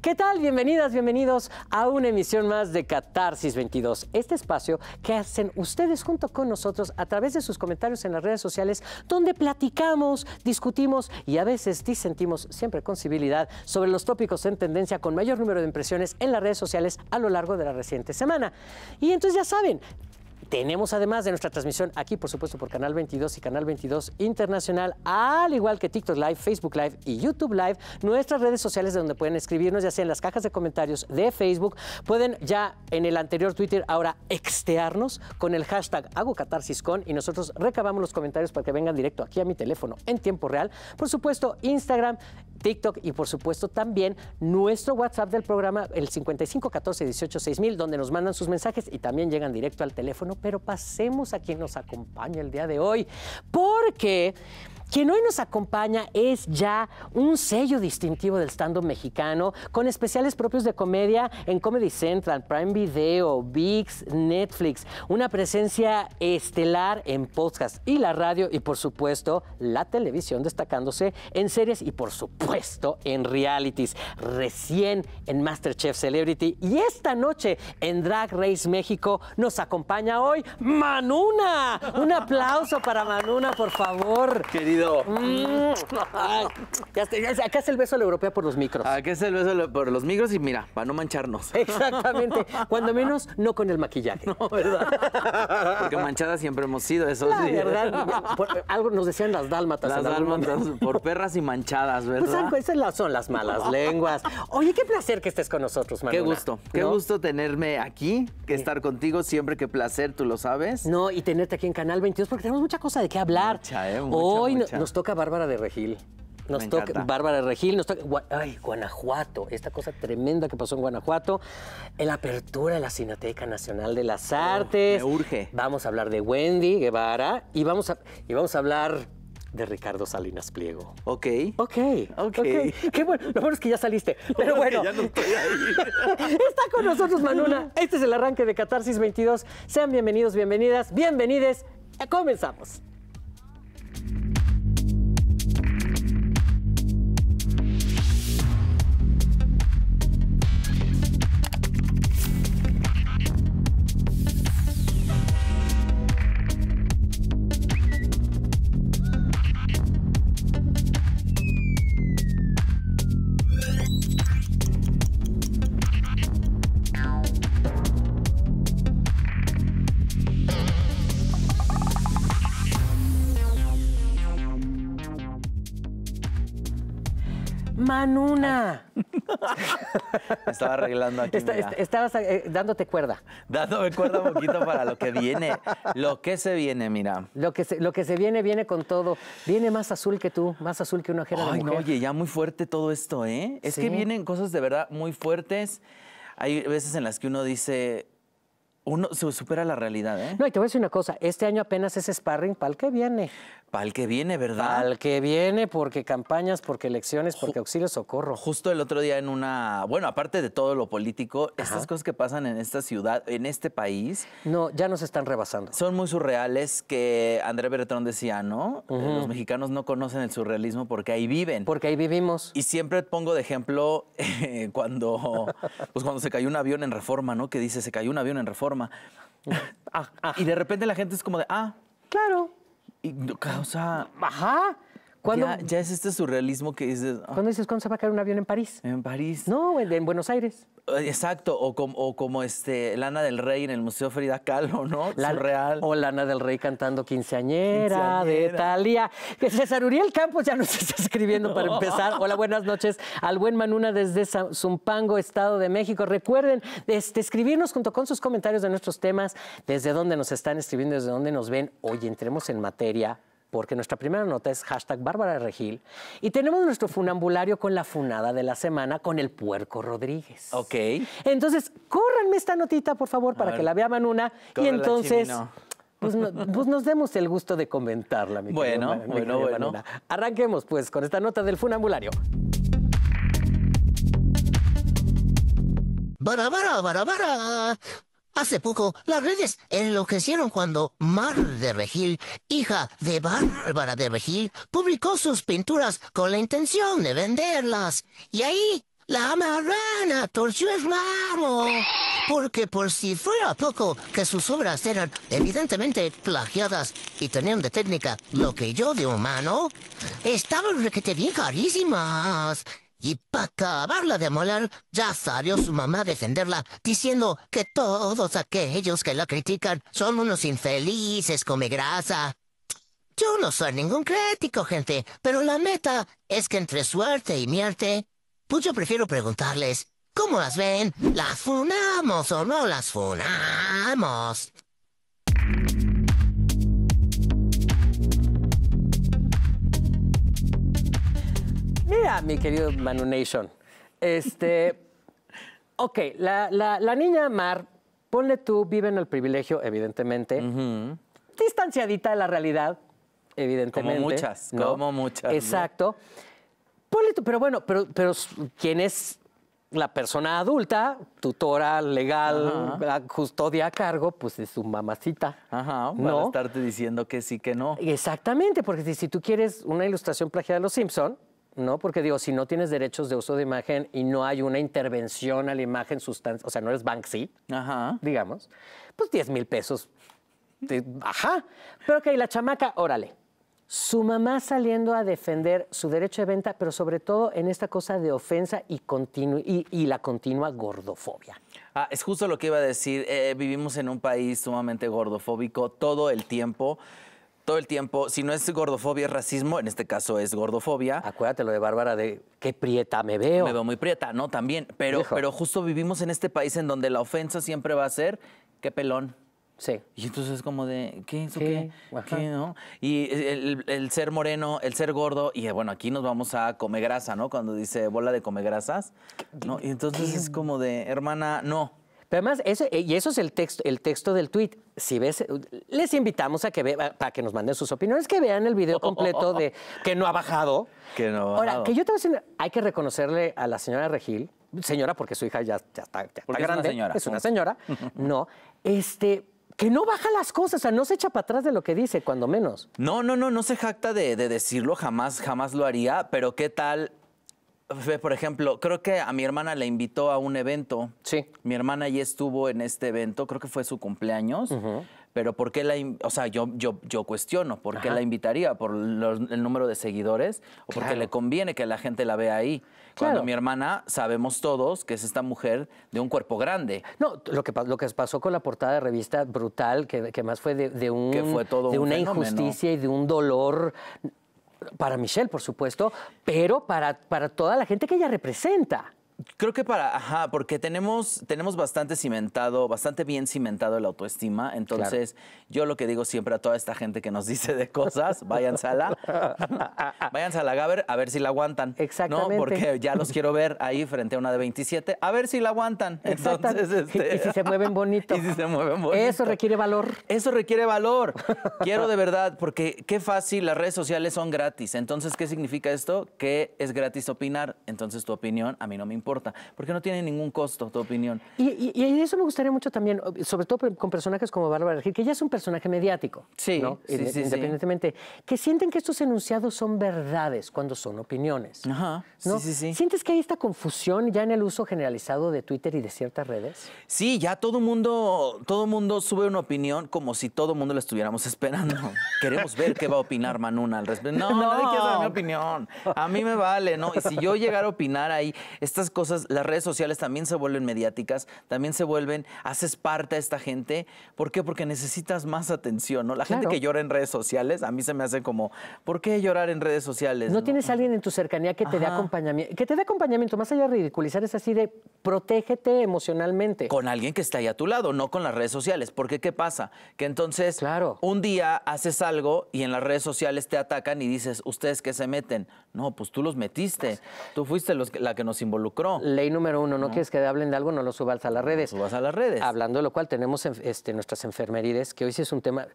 ¿Qué tal? Bienvenidas, bienvenidos a una emisión más de Catarsis 22, este espacio que hacen ustedes junto con nosotros a través de sus comentarios en las redes sociales, donde platicamos, discutimos y a veces disentimos, siempre con civilidad, sobre los tópicos en tendencia con mayor número de impresiones en las redes sociales a lo largo de la reciente semana. Y entonces ya saben, tenemos además de nuestra transmisión aquí, por supuesto, por Canal 22 y Canal 22 Internacional, al igual que TikTok Live, Facebook Live y YouTube Live, nuestras redes sociales de donde pueden escribirnos, ya sea en las cajas de comentarios de Facebook, pueden ya en el anterior Twitter ahora extearnos con el hashtag HagoCatarsisCon y nosotros recabamos los comentarios para que vengan directo aquí a mi teléfono en tiempo real. Por supuesto, Instagram, TikTok y por supuesto también nuestro WhatsApp del programa, el 55 14 18 6000, donde nos mandan sus mensajes y también llegan directo al teléfono pero pasemos a quien nos acompaña el día de hoy, porque quien hoy nos acompaña es ya un sello distintivo del stand-up mexicano, con especiales propios de comedia en Comedy Central, Prime Video, VIX, Netflix, una presencia estelar en podcast y la radio y por supuesto la televisión, destacándose en series y por supuesto en realities, recién en MasterChef Celebrity y esta noche en Drag Race México nos acompaña hoy Manuna. Un aplauso para Manuna, por favor. Mm. acá es el beso a la europea por los micros. Acá es el beso por los micros y mira, para no mancharnos. Exactamente. Cuando menos, no con el maquillaje. No, ¿verdad? Porque manchadas siempre hemos sido, eso verdad. algo nos decían las dálmatas. Las dálmatas, por perras y manchadas, pues, ¿verdad? Pues esas son las malas lenguas. Oye, qué placer que estés con nosotros, Manuela. Qué gusto. Qué gusto tenerme aquí, que estar contigo siempre. Qué placer, tú lo sabes. No, y tenerte aquí en Canal 22 porque tenemos mucha cosa de qué hablar. ¿eh? hoy, mucha nos toca Bárbara de Regil. Nos toca Bárbara de Regil, nos toca ay, Guanajuato, esta cosa tremenda que pasó en Guanajuato, la apertura de la Cineteca Nacional de las Artes. me urge. Vamos a hablar de Wendy Guevara y vamos a, y vamos a hablar de Ricardo Salinas Pliego. Ok. Ok. Ok. okay. Qué bueno. Lo bueno es que ya saliste. Pero bueno. Está con nosotros Manuna. Este es el arranque de Catarsis 22. Sean bienvenidos, bienvenidas, bienvenides. Comenzamos. ¡Ah, una! estaba arreglando aquí. estabas eh, dándote cuerda. Dándome cuerda un poquito para lo que viene. Lo que se viene, mira. Lo que se, lo que se viene, viene con todo. Viene más azul que tú, más azul que una jera de mujer. No, oye, ya muy fuerte todo esto, ¿eh? Es que vienen cosas de verdad muy fuertes. Hay veces en las que uno dice, uno se supera la realidad, ¿eh? No, y te voy a decir una cosa, este año apenas es sparring para el que viene. Al que viene, ¿verdad? Al que viene, porque campañas, porque elecciones, porque auxilio socorro. Justo el otro día en una, bueno, aparte de todo lo político, estas cosas que pasan en esta ciudad, en este país. No, ya nos están rebasando. Son muy surreales que André Bertrón decía, ¿no? Eh, los mexicanos no conocen el surrealismo porque ahí viven. Porque ahí vivimos. Y siempre pongo de ejemplo eh, cuando, pues cuando se cayó un avión en reforma, ¿no? Que dice, se cayó un avión en reforma. Ah, ah. Y de repente la gente es como de, ah, claro. ¿No causa... Ajá. Ya, es este surrealismo que dices... Ah". ¿Cuándo dices cuándo se va a caer un avión en París? En París. No, en, Buenos Aires. Eh, exacto, o, como este, Lana del Rey en el Museo Frida Kahlo, ¿no? Surreal. O Lana del Rey cantando quinceañera, de Talia. Que César Uriel Campos ya nos está escribiendo para empezar. Hola, buenas noches al buen Manuna desde Zumpango, Estado de México. Recuerden este, escribirnos junto con sus comentarios de nuestros temas, desde dónde nos están escribiendo, desde dónde nos ven. Hoy entremos en materia porque nuestra primera nota es hashtag Bárbara Regil. Y tenemos nuestro funambulario con la funada de la semana con el puerco Rodríguez. Ok. Entonces, córranme esta notita, por favor, para que la vean una y entonces... Pues, pues, nos demos el gusto de comentarla, mi Bueno, bueno, bueno. Arranquemos, pues, con esta nota del funambulario. bara, bara. Hace poco, las redes enloquecieron cuando Mar de Regil, hija de Bárbara de Regil, publicó sus pinturas con la intención de venderlas. Y ahí, la marrana torció el ramo. Porque por si fuera poco que sus obras eran evidentemente plagiadas y tenían de técnica lo que yo de humano, estaba requete bien carísimas. Y para acabarla de amolar, ya salió su mamá a defenderla, diciendo que todos aquellos que la critican son unos infelices come grasa. Yo no soy ningún crítico, gente, pero la meta es que entre suerte y mierte, pues yo prefiero preguntarles, ¿cómo las ven? ¿Las funamos o no las funamos? mi querido Manu Nation. Este. ok, la, niña Mar, ponle tú, vive en el privilegio, evidentemente. Distanciadita de la realidad, evidentemente. Como muchas, como muchas. Exacto. Ponle tú, pero bueno, pero, pero ¿quién es la persona adulta, tutora legal, custodia a cargo, pues es su mamacita. Ajá, para ¿no? estarte diciendo que sí, que no. Exactamente, porque si, tú quieres una ilustración plagiada de los Simpson, ¿no? Porque digo, si no tienes derechos de uso de imagen y no hay una intervención a la imagen sustancia, o sea, no eres Banksy, digamos, pues 10 mil pesos. ajá. Pero que la chamaca, órale. Su mamá saliendo a defender su derecho de venta, pero sobre todo en esta cosa de ofensa y, y, la continua gordofobia. Ah, es justo lo que iba a decir. Eh, vivimos en un país sumamente gordofóbico todo el tiempo todo el tiempo. Si no es gordofobia, es racismo. En este caso es gordofobia. Acuérdate lo de Bárbara de qué prieta me veo. Me veo muy prieta, ¿no? También. Pero, pero justo vivimos en este país en donde la ofensa siempre va a ser qué pelón. Sí. Y entonces es como de, ¿qué? ¿Eso qué? ¿Qué? qué no? Y el, ser moreno, el ser gordo, y eh, bueno, aquí nos vamos a comer grasa, ¿no? Cuando dice bola de come grasas. ¿no? Y entonces es como de, hermana, no. Pero además, eh, y eso es el texto, el texto del tweet. Si ves, les invitamos a que vea, para que nos manden sus opiniones, que vean el video completo de que no ha bajado. Que Ahora, que yo te voy hay que reconocerle a la señora Regil, señora, porque su hija ya, ya está, ya está grande. señora. Es una señora. no, este que no baja las cosas, o sea, no se echa para atrás de lo que dice, cuando menos. No, no, no, no se jacta de, de, decirlo, jamás, jamás lo haría, pero qué tal por ejemplo, creo que a mi hermana la invitó a un evento. Sí. Mi hermana ya estuvo en este evento, creo que fue su cumpleaños. Pero ¿por qué la.? O sea, yo, yo, cuestiono, ¿por qué la invitaría? ¿Por el número de seguidores? ¿O porque le conviene que la gente la vea ahí? Cuando mi hermana, sabemos todos que es esta mujer de un cuerpo grande. No, lo que, lo que pasó con la portada de revista brutal, que, más fue de, un. Que fue todo de una injusticia y de un dolor para Michelle, por supuesto, pero para, toda la gente que ella representa. Creo que para, ajá, porque tenemos, tenemos bastante cimentado, bastante bien cimentado la autoestima. Entonces, yo lo que digo siempre a toda esta gente que nos dice de cosas, váyanse a la, váyanse a la Gaber a ver si la aguantan. Exactamente. porque ya los quiero ver ahí frente a una de 27, a ver si la aguantan. Entonces, y este, si se mueven bonito. y si se mueven bonito. Eso requiere valor. Eso requiere valor. Quiero de verdad, porque qué fácil, las redes sociales son gratis. Entonces, ¿qué significa esto? Que es gratis opinar. Entonces, tu opinión a mí no me importa porque no tiene ningún costo tu opinión. Y, y, eso me gustaría mucho también, sobre todo con personajes como Bárbara que ya es un personaje mediático. Sí, Independientemente. Que sienten que estos enunciados son verdades cuando son opiniones. Ajá. Sí, sí, sí. ¿Sientes que hay esta confusión ya en el uso generalizado de Twitter y de ciertas redes? Sí, ya todo mundo, todo mundo sube una opinión como si todo mundo la estuviéramos esperando. Queremos ver qué va a opinar Manuna al respecto. No, no. nadie quiere saber mi opinión. A mí me vale, ¿no? Y si yo llegara a opinar ahí, estas cosas, las redes sociales también se vuelven mediáticas, también se vuelven, haces parte a esta gente. ¿Por qué? Porque necesitas más atención, ¿no? La gente que llora en redes sociales, a mí se me hace como, ¿por qué llorar en redes sociales? No, tienes alguien en tu cercanía que te dé acompañamiento, que te dé acompañamiento, más allá de ridiculizar, es así de protégete emocionalmente. Con alguien que está ahí a tu lado, no con las redes sociales. Porque ¿qué pasa? Que entonces claro. un día haces algo y en las redes sociales te atacan y dices, ¿ustedes qué se meten? No, pues tú los metiste. Tú fuiste la que nos involucró. Ley número uno, no, quieres que hablen de algo, no lo subas a las redes. subas a las redes. Hablando de lo cual, tenemos este, nuestras enfermerides, que hoy sí es un tema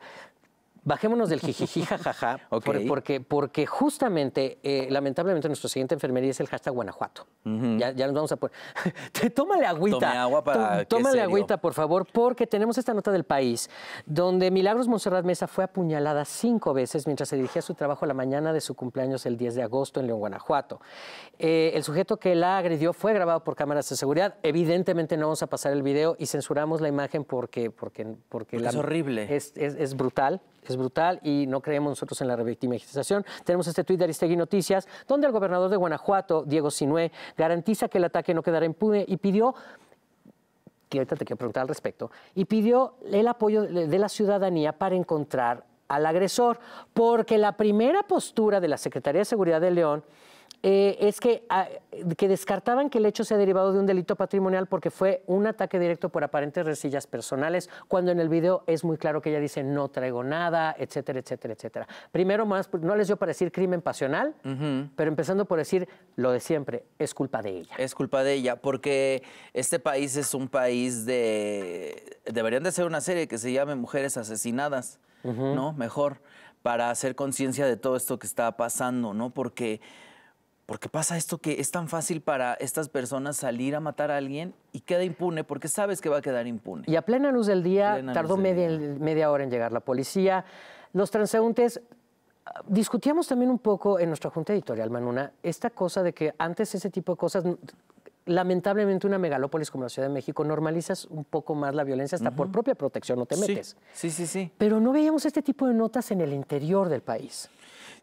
Bajémonos del jijiji, jajaja, porque, porque justamente, eh, lamentablemente, nuestra siguiente enfermería es el hashtag Guanajuato. ya, nos vamos a poner. tómale agüita. Tome agua para. Tómale agüita, por favor, porque tenemos esta nota del país donde Milagros Monserrat Mesa fue apuñalada cinco veces mientras se dirigía a su trabajo la mañana de su cumpleaños el 10 de agosto en León, Guanajuato. Eh, el sujeto que la agredió fue grabado por cámaras de seguridad. Evidentemente, no vamos a pasar el video y censuramos la imagen porque. porque, porque, es horrible. es, es brutal es brutal y no creemos nosotros en la revictimización. Tenemos este tuit de Aristegui Noticias, donde el gobernador de Guanajuato, Diego Sinué, garantiza que el ataque no quedará impune y pidió que ahorita te quiero preguntar al respecto, y pidió el apoyo de la ciudadanía para encontrar al agresor, porque la primera postura de la Secretaría de Seguridad de León eh, es que, ah, eh, que descartaban que el hecho sea derivado de un delito patrimonial porque fue un ataque directo por aparentes resillas personales, cuando en el video es muy claro que ella dice no traigo nada, etcétera, etcétera, etcétera. Primero más, pues, no les dio para decir crimen pasional, pero empezando por decir lo de siempre, es culpa de ella. Es culpa de ella, porque este país es un país de... Deberían de ser una serie que se llame Mujeres Asesinadas, ¿no? Mejor, para hacer conciencia de todo esto que está pasando, ¿no? Porque porque pasa esto que es tan fácil para estas personas salir a matar a alguien y queda impune porque sabes que va a quedar impune. Y a plena luz del día tardó media, media hora en llegar la policía. Los transeúntes ah, discutíamos también un poco en nuestra junta editorial, Manuna, esta cosa de que antes ese tipo de cosas, lamentablemente una megalópolis como la Ciudad de México, normalizas un poco más la violencia hasta por propia protección, no te metes. Sí, sí, sí, sí. Pero no veíamos este tipo de notas en el interior del país.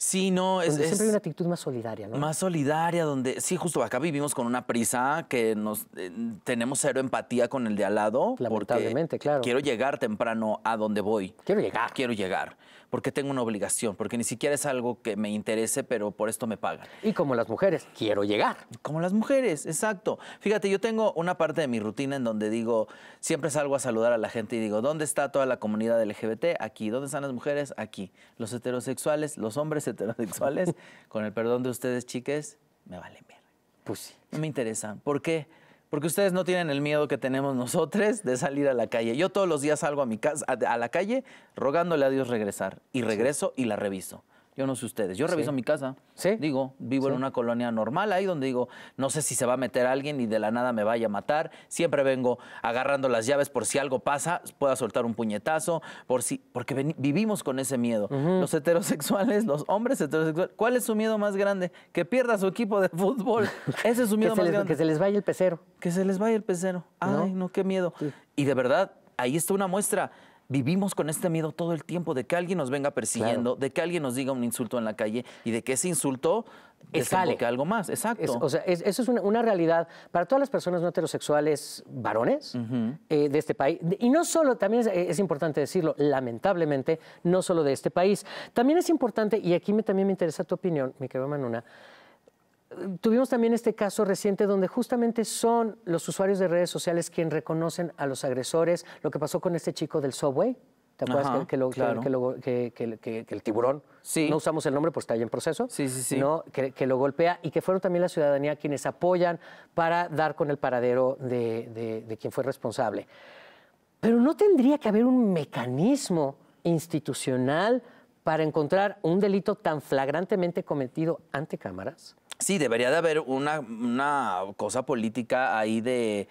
Sí, no, es, siempre hay una actitud más solidaria, ¿no? Más solidaria, donde sí, justo acá vivimos con una prisa que nos eh, tenemos cero empatía con el de al lado. Lamentablemente, claro. Quiero llegar temprano a donde voy. Quiero llegar. Quiero llegar porque tengo una obligación, porque ni siquiera es algo que me interese, pero por esto me pagan. Y como las mujeres, quiero llegar. Como las mujeres, exacto. Fíjate, yo tengo una parte de mi rutina en donde digo, siempre salgo a saludar a la gente y digo, ¿dónde está toda la comunidad LGBT? Aquí. ¿Dónde están las mujeres? Aquí. Los heterosexuales, los hombres heterosexuales, con el perdón de ustedes, chiques, me valen bien. Pues sí. No me interesan. ¿Por qué? porque ustedes no tienen el miedo que tenemos nosotros de salir a la calle. Yo todos los días salgo a mi casa a, la calle rogándole a Dios regresar y regreso y la reviso. Yo no sé ustedes. Yo reviso mi casa. Sí. Digo, vivo en una colonia normal ahí donde digo, no sé si se va a meter alguien y de la nada me vaya a matar. Siempre vengo agarrando las llaves por si algo pasa, pueda soltar un puñetazo, por si, porque vivimos con ese miedo. Los heterosexuales, los hombres heterosexuales, ¿cuál es su miedo más grande? Que pierda su equipo de fútbol. Ese es su miedo más grande. Que se les vaya el pecero. Que se les vaya el pecero. Ay, no, qué miedo. Y de verdad, ahí está una muestra vivimos con este miedo todo el tiempo de que alguien nos venga persiguiendo, de que alguien nos diga un insulto en la calle y de que ese insulto algo más, exacto. o sea, eso es una, realidad para todas las personas no heterosexuales varones eh, de este país. Y no solo, también es, importante decirlo, lamentablemente, no solo de este país. También es importante, y aquí me, también me interesa tu opinión, mi querida Manuna, Tuvimos también este caso reciente donde justamente son los usuarios de redes sociales quienes reconocen a los agresores, lo que pasó con este chico del subway. ¿Te acuerdas que, el tiburón, no usamos el nombre, porque está ahí en proceso, que, lo golpea y que fueron también la ciudadanía quienes apoyan para dar con el paradero de quien fue responsable? Pero no tendría que haber un mecanismo institucional para encontrar un delito tan flagrantemente cometido ante cámaras. Sí, debería de haber una, cosa política ahí de,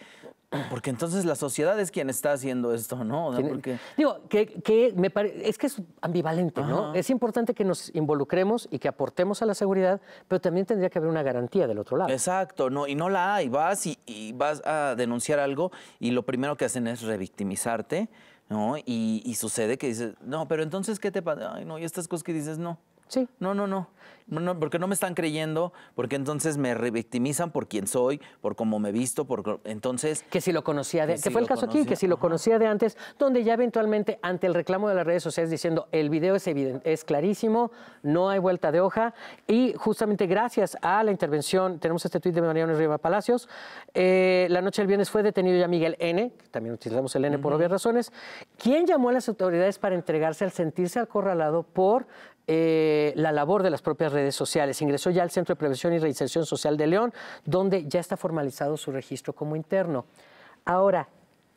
porque entonces la sociedad es quien está haciendo esto, ¿no? Digo, que, me es que es ambivalente, ¿no? Es importante que nos involucremos y que aportemos a la seguridad, pero también tendría que haber una garantía del otro lado. Exacto, no, y no la hay. Vas y, vas a denunciar algo y lo primero que hacen es revictimizarte, ¿no? Y, sucede que dices, no, pero entonces, ¿qué te pasa? no, y estas cosas que dices, no. Sí. No, no, no. No, porque no me están creyendo, porque entonces me revictimizan por quién soy, por cómo me he visto, por entonces... Que si lo conocía de... Que, fue el caso aquí, que si lo conocía de antes, donde ya eventualmente ante el reclamo de las redes sociales diciendo el video es evidente, es clarísimo, no hay vuelta de hoja y justamente gracias a la intervención, tenemos este tuit de Mariano Riva Palacios, eh, la noche del viernes fue detenido ya Miguel N., también utilizamos el N por obvias razones, quien llamó a las autoridades para entregarse al sentirse acorralado por eh, la labor de las propias redes sociales. Ingresó ya al Centro de Prevención y Reinserción Social de León, donde ya está formalizado su registro como interno. Ahora,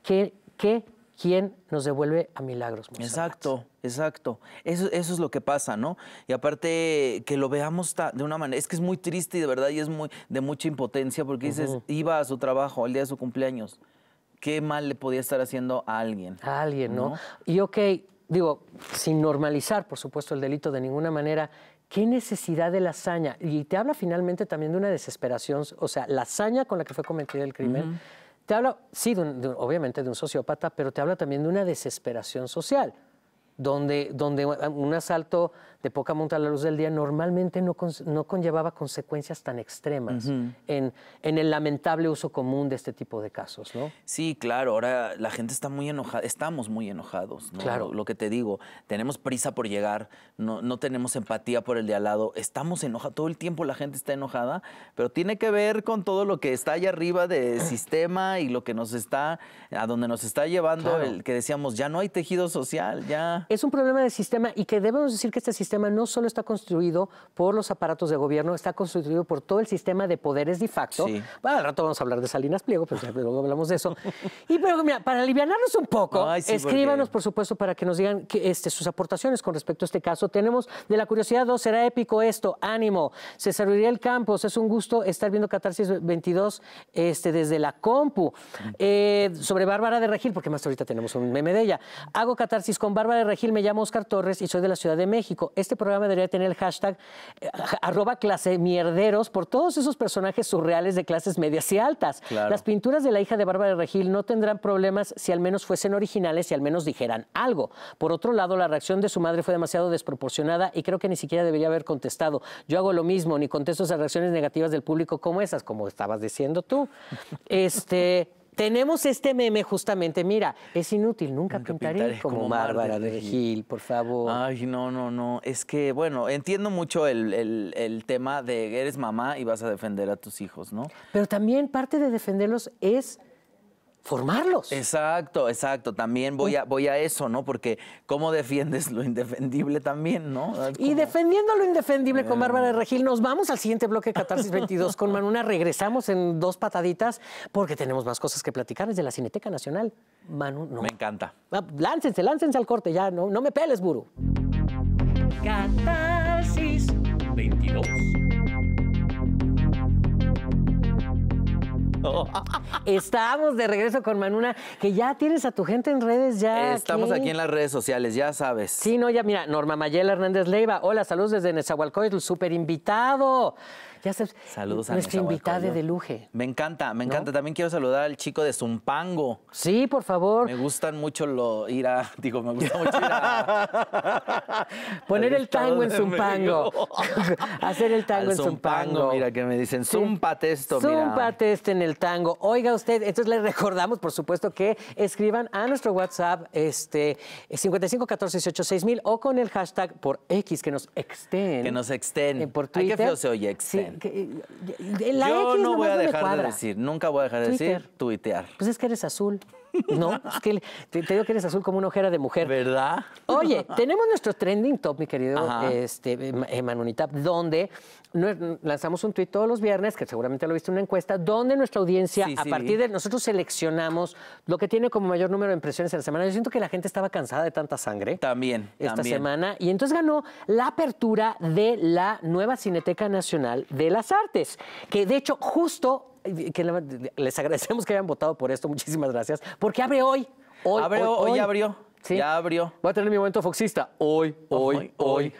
¿qué, qué quién nos devuelve a milagros. Exacto, exacto. Eso, es lo que pasa, ¿no? Y aparte que lo veamos de una manera, es que es muy triste y de verdad y es muy de mucha impotencia porque dices, iba a su trabajo el día de su cumpleaños. ¿Qué mal le podía estar haciendo a alguien? A alguien, ¿no? ¿no? Y ok, digo, sin normalizar, por supuesto, el delito de ninguna manera, qué necesidad de la hazaña. Y te habla finalmente también de una desesperación, o sea, la hazaña con la que fue cometido el crimen. Te habla, sí, obviamente de un sociópata, pero te habla también de una desesperación social, donde, donde un asalto de poca monta a la luz del día normalmente no, no conllevaba consecuencias tan extremas en, en, el lamentable uso común de este tipo de casos, ¿no? Sí, claro, ahora la gente está muy enojada, estamos muy enojados, ¿no? Claro. Lo, que te digo, tenemos prisa por llegar, no, no tenemos empatía por el de al lado, estamos enojados, todo el tiempo la gente está enojada, pero tiene que ver con todo lo que está allá arriba del sistema y lo que nos está, a donde nos está llevando el que decíamos, ya no hay tejido social, ya... Es un problema de sistema y que debemos decir que este sistema sistema no solo está construido por los aparatos de gobierno, está construido por todo el sistema de poderes de facto. al rato vamos a hablar de Salinas Pliego, pero pues luego hablamos de eso. y pero para aliviarnos un poco, escríbanos, por supuesto, para que nos digan este, sus aportaciones con respecto a este caso. Tenemos de la curiosidad 2, será épico esto, ánimo. ¿se César el Campos, es un gusto estar viendo Catarsis 22 este, desde la compu. Eh, sobre Bárbara de Regil, porque más ahorita tenemos un meme de ella. Hago Catarsis con Bárbara de Regil, me llamo Oscar Torres y soy de la Ciudad de México este programa debería tener el hashtag eh, arroba clase mierderos por todos esos personajes surreales de clases medias y altas. Las pinturas de la hija de Bárbara Regil no tendrán problemas si al menos fuesen originales y al menos dijeran algo. Por otro lado, la reacción de su madre fue demasiado desproporcionada y creo que ni siquiera debería haber contestado. Yo hago lo mismo, ni contesto esas reacciones negativas del público como esas, como estabas diciendo tú. Este. Tenemos este meme justamente, mira, es inútil, nunca, pintaré, como, Bárbara de, Gil, por favor. Ay, no, no, no, es que, bueno, entiendo mucho el, el, el tema de eres mamá y vas a defender a tus hijos, ¿no? Pero también parte de defenderlos es formarlos. Exacto, exacto. También voy a, voy a eso, ¿no? Porque cómo defiendes lo indefendible también, ¿no? Ah, y defendiendo lo indefendible con eh. Bárbara Regil, nos vamos al siguiente bloque Catarsis 22 con Manuna. Regresamos en dos pataditas porque tenemos más cosas que platicar desde la Cineteca Nacional. Manu, no. Me encanta. Ah, láncense, láncense al corte ya. No, no me peles, Buru. Catarsis 22. Estamos de regreso con Manuna, que ya tienes a tu gente en redes ya. Estamos aquí, en las redes sociales, ya sabes. Sí, no, ya mira, Norma Mayela Hernández Leiva, hola, saludos desde Nezahualcóyotl, super invitado. Ya Saludos a nuestra invitada de Luje. Me encanta, me encanta. También quiero saludar al chico de Zumpango. Sí, por favor. Me gustan mucho lo, ir a... Digo, me gusta mucho ir a... Poner el tango en Zumpango. Hacer el tango en Zumpango. Mira que me dicen, Zumpate esto, Zumpate este en el tango. Oiga usted, entonces les recordamos, por supuesto, que escriban a nuestro WhatsApp este 55 o con el hashtag por X, que nos extén. Que nos y Por Twitter. Ay, que feo se oye, X. Yo no voy a dejar de decir, nunca voy a dejar de decir tuitear. Pues es que eres azul. No, que te, digo que eres azul como una ojera de mujer. ¿Verdad? Oye, tenemos nuestro trending top, mi querido este, Manonita, em, em, donde lanzamos un tuit todos los viernes, que seguramente lo viste en una encuesta, donde nuestra audiencia, a partir de nosotros seleccionamos lo que tiene como mayor número de impresiones en la semana. Yo siento que la gente estaba cansada de tanta sangre. También. Esta semana. Y entonces ganó la apertura de la nueva Cineteca Nacional de las Artes, que de hecho justo les agradecemos que hayan votado por esto, muchísimas gracias, porque abre hoy. abre, hoy, hoy abrió. Ya abrió. Voy a tener mi momento foxista. Hoy, hoy, hoy.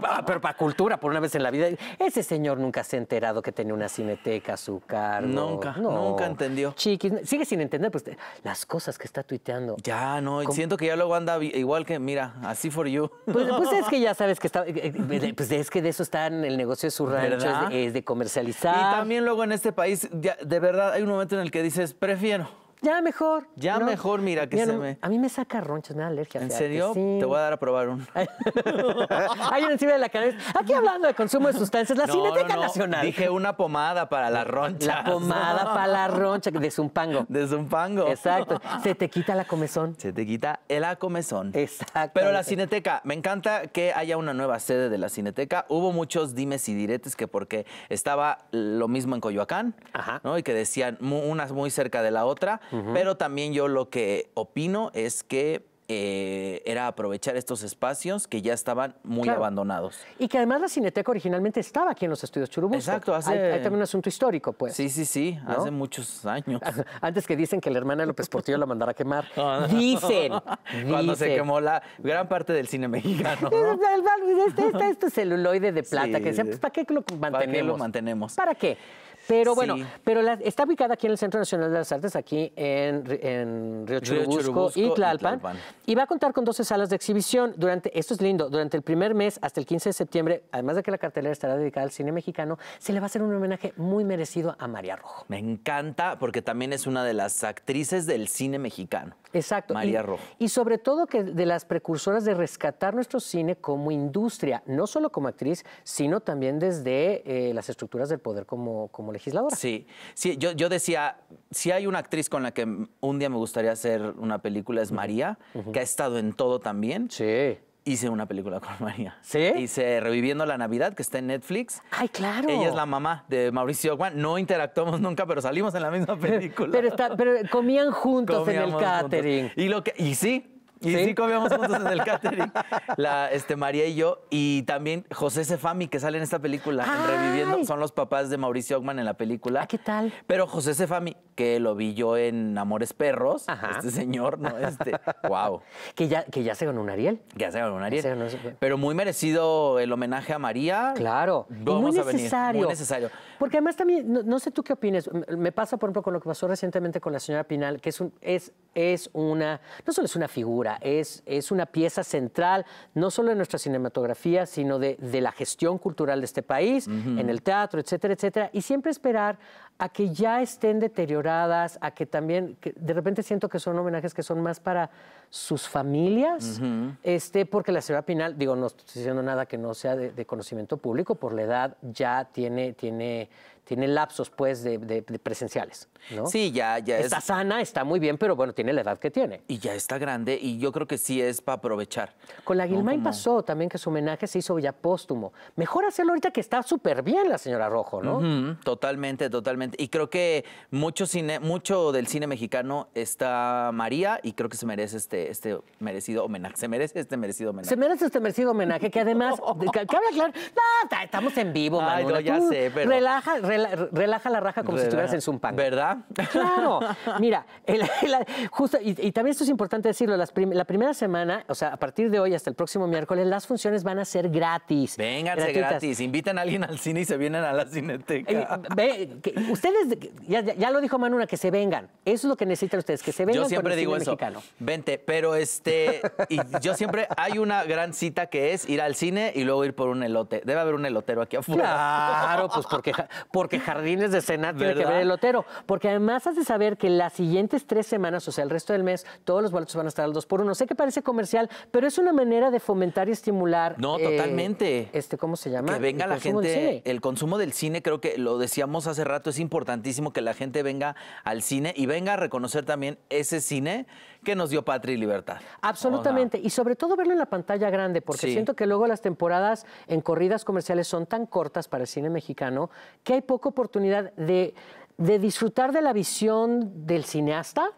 Ah, pero, para cultura, por una vez en la vida. Ese señor nunca se ha enterado que tenía una cineteca su cargo. Nunca, nunca entendió. Chiqui, sigue sin entender pues, las cosas que está tuiteando. Ya, no, siento que ya luego anda igual que, mira, así for you. Pues, pues es que ya sabes que está, eh, eh, pues es que de eso está el negocio de su rancho, es de, comercializar. Y también luego en este país, de verdad, hay un momento en el que dices, prefiero ya mejor. Ya mejor, mira que se me. A mí me saca ronchas, me da alergia. ¿En serio? Te voy a dar a probar un. Hay una encima de la cabeza. Aquí hablando de consumo de sustancias, la Cineteca Nacional. Dije una pomada para la roncha. La pomada para la roncha, de zumpango. De zumpango. Exacto. Se te quita la comezón. Se te quita el comezón. Exacto. Pero la Cineteca, me encanta que haya una nueva sede de la Cineteca. Hubo muchos dimes y diretes que porque estaba lo mismo en Coyoacán, ¿no? Y que decían unas muy cerca de la otra. Pero también yo lo que opino es que eh, era aprovechar estos espacios que ya estaban muy abandonados. Y que además la Cineteca originalmente estaba aquí en los estudios Churubusco. Exacto, hace... hay, también un asunto histórico, pues. Sí, sí, sí, hace muchos años. Antes que dicen que la hermana López Portillo la mandara a quemar. Dicen. Cuando se quemó la gran parte del cine mexicano. Este, este, este, celuloide de plata que decían, pues, ¿para qué lo mantenemos? ¿Para qué lo mantenemos? ¿Para qué? Pero bueno, pero está ubicada aquí en el Centro Nacional de las Artes, aquí en, Río, Churubusco, y, Tlalpan, y, va a contar con 12 salas de exhibición. Durante, esto es lindo, durante el primer mes hasta el 15 de septiembre, además de que la cartelera estará dedicada al cine mexicano, se le va a hacer un homenaje muy merecido a María Rojo. Me encanta porque también es una de las actrices del cine mexicano. Exacto. María Rojo. Y sobre todo que de las precursoras de rescatar nuestro cine como industria, no solo como actriz, sino también desde eh, las estructuras del poder como, como legisladora. Sí, sí yo, yo decía, si hay una actriz con la que un día me gustaría hacer una película es María, que ha estado en todo también. Sí. Hice una película con María. ¿Sí? Hice Reviviendo la Navidad, que está en Netflix. ¡Ay, claro! Ella es la mamá de Mauricio Juan. No interactuamos nunca, pero salimos en la misma película. pero, está, pero comían juntos en el catering. Y, lo que, y sí, y sí, comíamos juntos en el catering. La, este, María y yo. Y también José Sefami, que sale en esta película, en Reviviendo. Son los papás de Mauricio Ogman en la película. Ah, ¿Qué tal? Pero José Sefami, que lo vi yo en Amores Perros, este señor, ¿no? Este, wow. Que ya, que ya se ganó un Ariel. Que ya se ganó un Ariel. Pero muy merecido el homenaje a María. Claro. muy Necesario. Muy necesario. Porque además también, no, sé tú qué opines, me pasa por ejemplo con lo que pasó recientemente con la señora Pinal, que es, un, es, es una, no solo es una figura, es, es una pieza central, no solo de nuestra cinematografía, sino de, la gestión cultural de este país, en el teatro, etcétera, etcétera. Y siempre esperar a que ya estén deterioradas, a que también, de repente siento que son homenajes que son más para sus familias, este, porque la señora Pinal, digo, no estoy diciendo nada que no sea de, de conocimiento público, por la edad ya tiene, tiene, tiene lapsos pues de, presenciales. ¿no? Sí, ya, ya está sana, está muy bien, pero bueno, tiene la edad que tiene. Y ya está grande y yo creo que sí es para aprovechar. Con la Guilmain pasó también que su homenaje se hizo ya póstumo. Mejor hacerlo ahorita que está súper bien la señora Rojo, ¿no? totalmente, totalmente. Y creo que mucho cine, mucho del cine mexicano está María y creo que se merece este, este merecido homenaje. Se merece este merecido homenaje. Se merece este merecido homenaje que además, ¿Qué no, estamos en vivo, Ay, ya sé, pero... Relaja, relaja relaja la raja como si estuvieras en Zumpang. ¿Verdad? Claro. Mira, justo, y, también esto es importante decirlo, la primera semana, o sea, a partir de hoy hasta el próximo miércoles, las funciones van a ser gratis. Vénganse gratis, invitan a alguien al cine y se vienen a la cineteca. Eh, ustedes, ya, lo dijo Manuna, que se vengan. Eso es lo que necesitan ustedes, que se vengan. Yo siempre digo eso. Vente, pero este, y yo siempre, hay una gran cita que es ir al cine y luego ir por un elote. Debe haber un elotero aquí afuera. Claro, pues porque porque Jardines de Cena tiene que ver el lotero. Porque además has de saber que las siguientes tres semanas, o sea, el resto del mes, todos los boletos van a estar al 2 por 1 Sé que parece comercial, pero es una manera de fomentar y estimular. No, eh, totalmente. Este, ¿cómo se llama? Que venga la gente. El consumo del cine, creo que lo decíamos hace rato, es importantísimo que la gente venga al cine y venga a reconocer también ese cine que nos dio Patria y Libertad. Absolutamente, y sobre todo verlo en la pantalla grande, porque siento que luego las temporadas en corridas comerciales son tan cortas para el cine mexicano que hay poca oportunidad de disfrutar de la visión del cineasta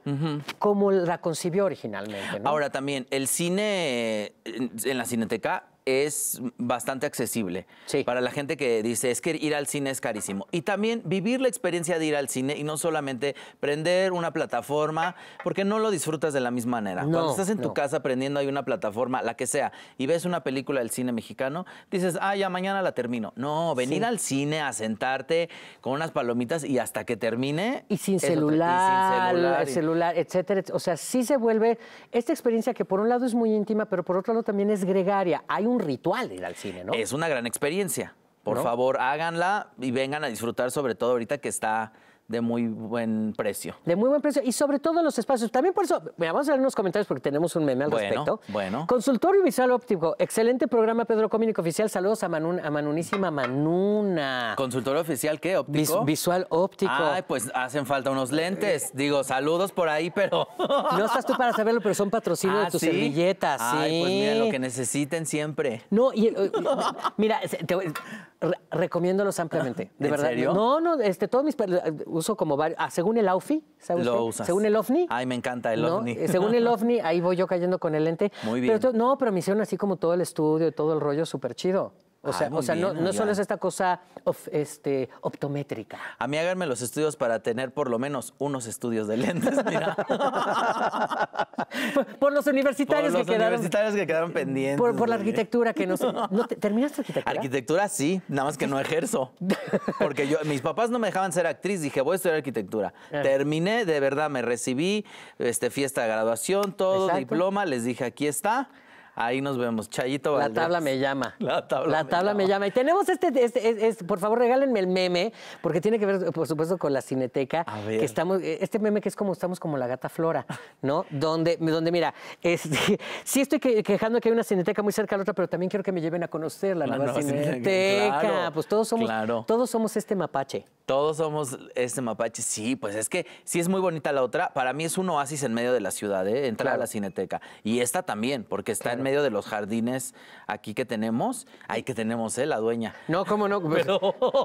como la concibió originalmente. Ahora también, el cine en la cineteca es bastante accesible para la gente que dice es que ir al cine es carísimo. Y también vivir la experiencia de ir al cine y no solamente prender una plataforma, porque no lo disfrutas de la misma manera. Cuando estás en tu casa prendiendo hay una plataforma, la que sea, y ves una película del cine mexicano, dices, ah, ya mañana la termino. No, venir al cine a sentarte con unas palomitas y hasta que termine. Y sin celular, celular, celular etcétera. O sea, sí se vuelve esta experiencia que por un lado es muy íntima, pero por otro lado también es gregaria. Hay un un ritual ir al cine, ¿no? Es una gran experiencia. Por favor, háganla y vengan a disfrutar, sobre todo ahorita que está de muy buen precio. De muy buen precio y sobre todo los espacios. También por eso, vamos a ver unos comentarios porque tenemos un meme al respecto. Bueno. Consultorio Visual Óptico. Excelente programa, Pedro Comínico Oficial. Saludos a, a Manunísima Manuna. ¿Consultorio oficial qué? ¿Óptico? visual óptico. Ay, pues hacen falta unos lentes. Digo, saludos por ahí, pero. No estás tú para saberlo, pero son patrocinio de ah, tus servilletas. Pues sí. pues mira, lo que necesiten siempre. No, y. Mira, te, recomiendo recomiéndolos ampliamente. ¿De ¿En verdad? Serio? No, no, este, todos mis uso como varios. Ah, según el AUFI, Según el Ofni. Ay, me encanta el Ofni. Eh, según el Ofni, ahí voy yo cayendo con el lente. Muy bien. no, pero me hicieron así como todo el estudio y todo el rollo súper chido. O sea, ah, o sea no, solo es esta cosa este, optométrica. A mí háganme los estudios para tener por lo menos unos estudios de lentes, mira. por, los universitarios por los que quedaron. universitarios que pendientes. Por, la arquitectura que no, ¿Terminaste arquitectura? Arquitectura sí, nada más que no ejerzo. Porque yo, mis papás no me dejaban ser actriz, dije, voy a estudiar arquitectura. Ah. Terminé, de verdad, me recibí, este, fiesta de graduación, todo, diploma, les dije, aquí está. Ahí nos vemos. Chayito La tabla me llama. La tabla, me, llama. Y tenemos este, este, por favor, regálenme el meme, porque tiene que ver, por supuesto, con la cineteca. A ver. Que estamos, eh, este meme que es como estamos como la gata flora, ¿no? donde, donde, mira, sí estoy quejando que hay una cineteca muy cerca a la otra, pero también quiero que me lleven a conocer la, nueva, cineteca. pues todos somos, todos somos este mapache. Todos somos este mapache, sí, pues es que sí es muy bonita la otra. Para mí es un oasis en medio de la ciudad, ¿eh? entrar a la cineteca. Y esta también, porque está en medio de los jardines aquí que tenemos. ahí que tenemos, ¿eh? La dueña. No, cómo no. Pues,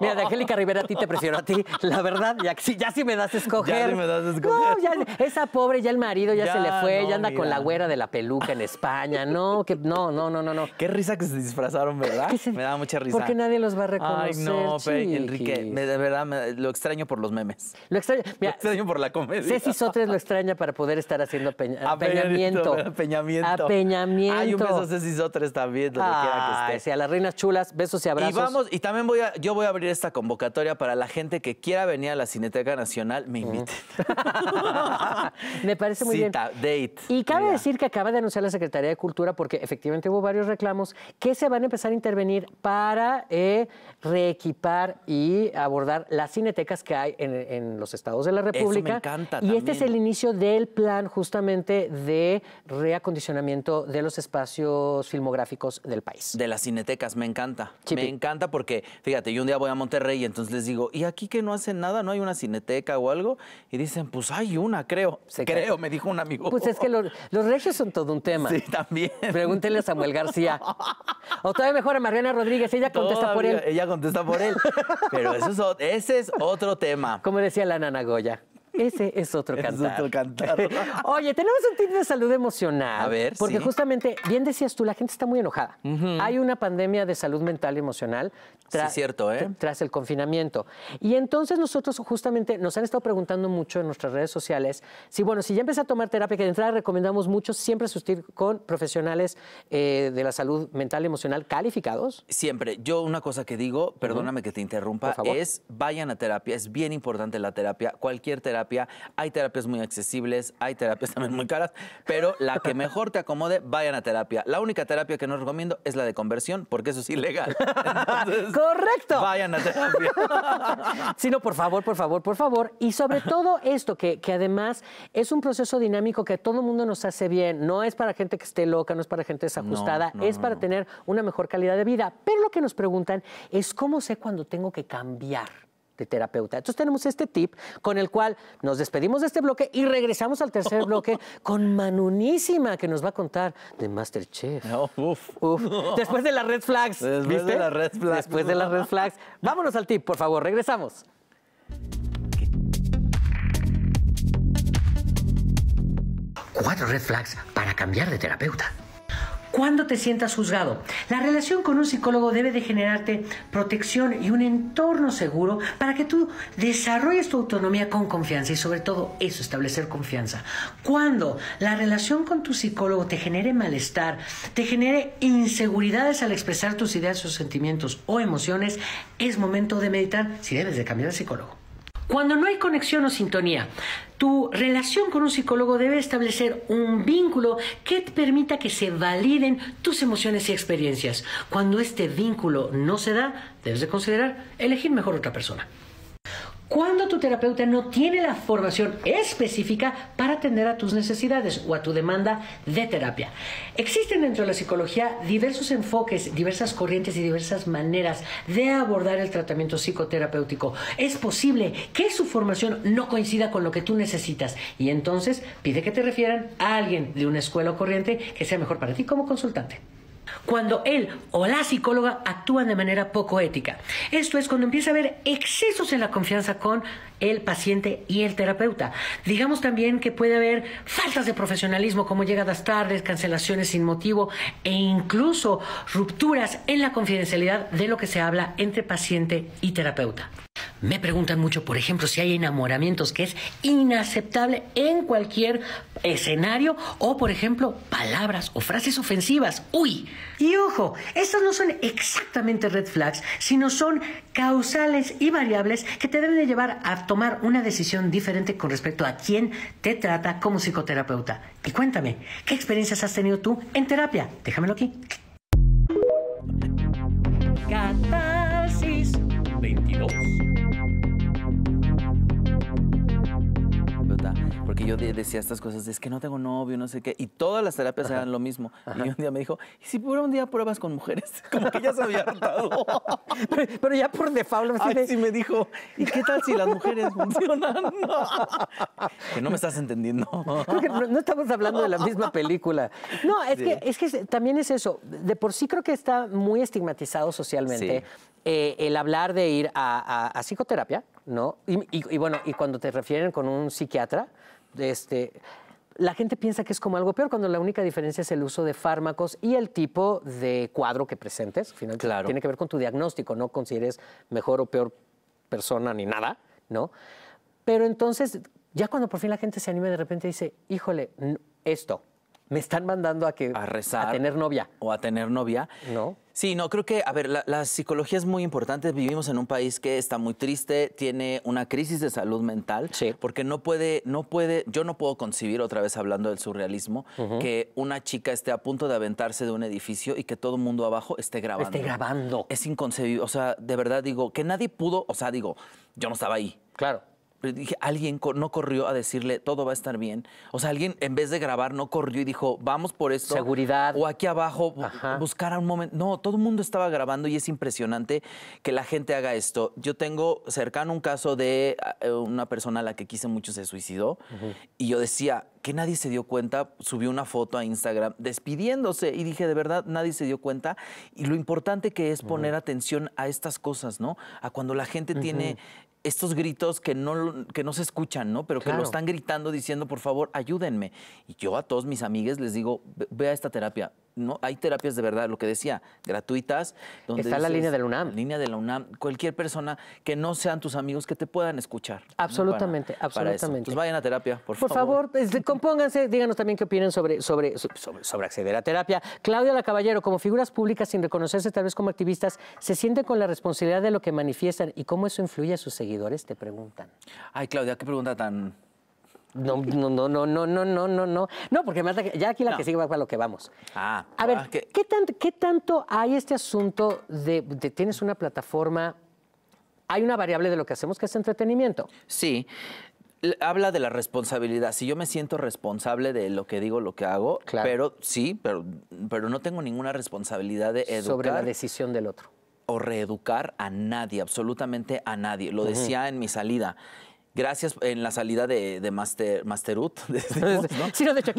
mira, de Angélica Rivera a ti te prefiero a ti. La verdad, ya, sí, ya me das escoger. Ya me das escoger. No, ya, esa pobre, ya el marido ya, se le fue, ya anda con la güera de la peluca en España. No, que no, no, no, no, Qué risa que se disfrazaron, ¿verdad? Me da mucha risa. Porque nadie los va a reconocer. Ay, no, Enrique, de verdad, lo extraño por los memes. Lo extraño, mira, extraño por la comedia. Ceci Sotres lo extraña para poder estar haciendo peñamiento, apeñamiento. Apeñamiento. Apeñamiento. Y un beso a Ceci también, a las reinas chulas, besos y abrazos. Y vamos, y también voy a, yo voy a abrir esta convocatoria para la gente que quiera venir a la Cineteca Nacional, me inviten. me parece muy bien. date. Y cabe decir que acaba de anunciar la Secretaría de Cultura, porque efectivamente hubo varios reclamos, que se van a empezar a intervenir para eh, reequipar y abordar las cinetecas que hay en, los estados de la República. Eso me encanta Y este es el inicio del plan justamente de reacondicionamiento de los espacios espacios filmográficos del país. De las cinetecas, me encanta. Me encanta porque, fíjate, yo un día voy a Monterrey y entonces les digo, ¿y aquí que no hacen nada? ¿No hay una cineteca o algo? Y dicen, pues hay una, creo. creo, me dijo un amigo. Pues es que los, los son todo un tema. Sí, también. Pregúntenle a Samuel García. o todavía mejor a Mariana Rodríguez, ella contesta por él. Ella contesta por él. Pero eso es, ese es otro tema. Como decía la Nana Goya. Ese es otro cantar. otro cantar. Oye, tenemos un tip de salud emocional. A ver. Porque justamente, bien decías tú, la gente está muy enojada. Hay una pandemia de salud mental y emocional. Sí, cierto, ¿eh? Tras el confinamiento. Y entonces nosotros justamente nos han estado preguntando mucho en nuestras redes sociales si, bueno, si ya empecé a tomar terapia, que de entrada recomendamos mucho siempre asistir con profesionales eh, de la salud mental y emocional calificados. Siempre. Yo una cosa que digo, perdóname que te interrumpa, es vayan a terapia. Es bien importante la terapia. Cualquier terapia hay terapias muy accesibles, hay terapias también muy caras, pero la que mejor te acomode, vayan a terapia. La única terapia que no recomiendo es la de conversión, porque eso es ilegal. Correcto. Vayan a terapia. Sino, por favor, por favor, por favor. Y sobre todo esto, que, además es un proceso dinámico que todo todo mundo nos hace bien. No es para gente que esté loca, no es para gente desajustada, es para tener una mejor calidad de vida. Pero lo que nos preguntan es cómo sé cuando tengo que cambiar de terapeuta. Entonces tenemos este tip con el cual nos despedimos de este bloque y regresamos al tercer bloque con Manunísima que nos va a contar de Masterchef. Ah, uf. Después de las red flags. de las red flags. Después de las red flags. Vámonos al tip, por favor, regresamos. Cuatro red flags para cambiar de terapeuta cuando te sientas juzgado. La relación con un psicólogo debe de generarte protección y un entorno seguro para que tú desarrolles tu autonomía con confianza y sobre todo eso, establecer confianza. Cuando la relación con tu psicólogo te genere malestar, te genere inseguridades al expresar tus ideas, tus sentimientos o emociones, es momento de meditar si debes de cambiar de psicólogo. Cuando no hay conexión o sintonía, tu relación con un psicólogo debe establecer un vínculo que te permita que se validen tus emociones y experiencias. Cuando este vínculo no se da, debes de considerar elegir mejor otra persona cuando tu terapeuta no tiene la formación específica para atender a tus necesidades o a tu demanda de terapia. Existen dentro de la psicología diversos enfoques, diversas corrientes y diversas maneras de abordar el tratamiento psicoterapéutico. Es posible que su formación no coincida con lo que tú necesitas y entonces pide que te refieran a alguien de una escuela o corriente que sea mejor para ti como consultante cuando él o la psicóloga actúan de manera poco ética. Esto es cuando empieza a haber excesos en la confianza con el paciente y el terapeuta. Digamos también que puede haber faltas de profesionalismo como llegadas tardes, cancelaciones sin motivo e incluso rupturas en la confidencialidad de lo que se habla entre paciente y terapeuta. Me preguntan mucho, por ejemplo, si hay enamoramientos, que es inaceptable en cualquier escenario, o por ejemplo, palabras o frases ofensivas. ¡Uy! Y ojo, estas no son exactamente red flags, sino son causales y variables que te deben de llevar a tomar una decisión diferente con respecto a quién te trata como psicoterapeuta. Y cuéntame, ¿qué experiencias has tenido tú en terapia? Déjamelo aquí. Y yo decía estas cosas, es que no tengo novio, no sé qué, y todas las terapias eran lo mismo. Y un día me dijo, ¿y si por un día pruebas con mujeres? Como que ya se había pero, ya por default. Ay, me dijo, ¿y qué tal si las mujeres funcionan? que no me estás entendiendo. Porque no, estamos hablando de la misma película. No, es, que, también es eso. De por sí creo que está muy estigmatizado socialmente eh, el hablar de ir a, psicoterapia, ¿no? Y, y bueno, y cuando te refieren con un psiquiatra, este, la gente piensa que es como algo peor cuando la única diferencia es el uso de fármacos y el tipo de cuadro que presentes. tiene que ver con tu diagnóstico, no consideres mejor o peor persona ni nada, ¿no? Pero entonces, ya cuando por fin la gente se anima de repente dice, híjole, esto, me están mandando a que a rezar a tener novia o a tener novia. No. Sí, no, creo que, a ver, la, psicología es muy importante. Vivimos en un país que está muy triste, tiene una crisis de salud mental, sí. porque no puede, no puede, yo no puedo concebir, otra vez hablando del surrealismo, que una chica esté a punto de aventarse de un edificio y que todo el mundo abajo esté grabando. Esté grabando. Es inconcebible, o sea, de verdad digo, que nadie pudo, o sea, digo, yo no estaba ahí. Claro dije, alguien no corrió a decirle todo va a estar bien. O sea, alguien en vez de grabar no corrió y dijo, vamos por esto. Seguridad. O aquí abajo, buscar a un momento. No, todo el mundo estaba grabando y es impresionante que la gente haga esto. Yo tengo cercano un caso de eh, una persona a la que quise mucho se suicidó y yo decía, que nadie se dio cuenta, subió una foto a Instagram despidiéndose y dije, de verdad, nadie se dio cuenta. Y lo importante que es poner atención a estas cosas, ¿no? A cuando la gente tiene estos gritos que no, que no se escuchan, ¿no? Pero que lo están gritando diciendo, por favor, ayúdenme. Y yo a todos mis amigues les digo, vea esta terapia, no, hay terapias de verdad, lo que decía, gratuitas. Está la línea de la UNAM. Línea de la UNAM. Cualquier persona que no sean tus amigos que te puedan escuchar. Absolutamente, absolutamente. Pues vayan a terapia, por, favor. Por favor, compónganse, díganos también qué opinan sobre, sobre, sobre, sobre acceder a terapia. Claudia La Caballero, como figuras públicas sin reconocerse tal vez como activistas, ¿se sienten con la responsabilidad de lo que manifiestan y cómo eso influye a sus seguidores? Te preguntan. Ay, Claudia, qué pregunta tan no, no, no, no, no, no, no, no, no. No, porque ya aquí la que sigue va a lo que vamos. Ah, a ver, ah, ¿qué, tanto, ¿qué tanto hay este asunto de, tienes una plataforma? Hay una variable de lo que hacemos que es entretenimiento. Sí habla de la responsabilidad. Si yo me siento responsable de lo que digo, lo que hago, pero sí, pero, pero no tengo ninguna responsabilidad de educar. Sobre la decisión del otro. O reeducar a nadie, absolutamente a nadie. Lo decía en mi salida. Gracias en la salida de, Master, Masterut. Sí, no, de hecho,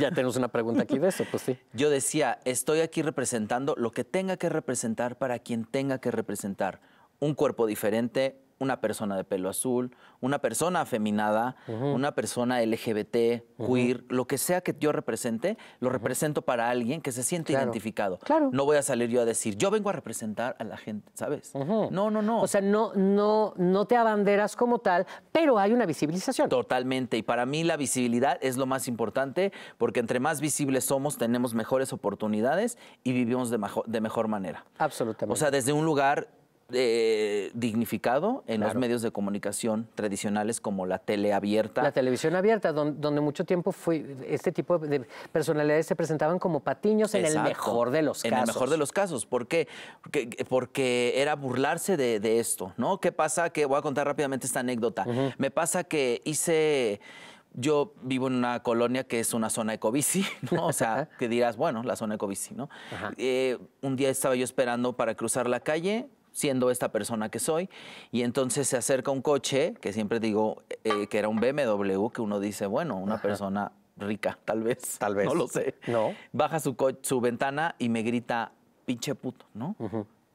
ya tenemos una pregunta aquí de eso, pues sí. Yo decía, estoy aquí representando lo que tenga que representar para quien tenga que representar. Un cuerpo diferente, una persona de pelo azul, una persona afeminada, una persona LGBT, queer, lo que sea que yo represente, lo represento para alguien que se siente identificado. Claro. No voy a salir yo a decir, yo vengo a representar a la gente, ¿sabes? No, no, no. O sea, no, no, no te abanderas como tal, pero hay una visibilización. Totalmente. Y para mí la visibilidad es lo más importante, porque entre más visibles somos, tenemos mejores oportunidades y vivimos de mejor manera. Absolutamente. O sea, desde un lugar eh, dignificado en los medios de comunicación tradicionales como la tele abierta. La televisión abierta, donde, mucho tiempo fue este tipo de personalidades se presentaban como patiños en el mejor de los casos. En el mejor de los casos. ¿Por qué? Porque, porque era burlarse de, esto, ¿no? ¿Qué pasa? Que voy a contar rápidamente esta anécdota. Me pasa que hice yo vivo en una colonia que es una zona ecobici, ¿no? O sea, que dirás, bueno, la zona ecobici, ¿no? Eh, un día estaba yo esperando para cruzar la calle, siendo esta persona que soy. Y entonces se acerca un coche, que siempre digo eh, que era un BMW, que uno dice, bueno, una persona rica, tal vez. Tal vez. No lo sé. No. Baja su, su ventana y me grita, pinche puto, ¿no?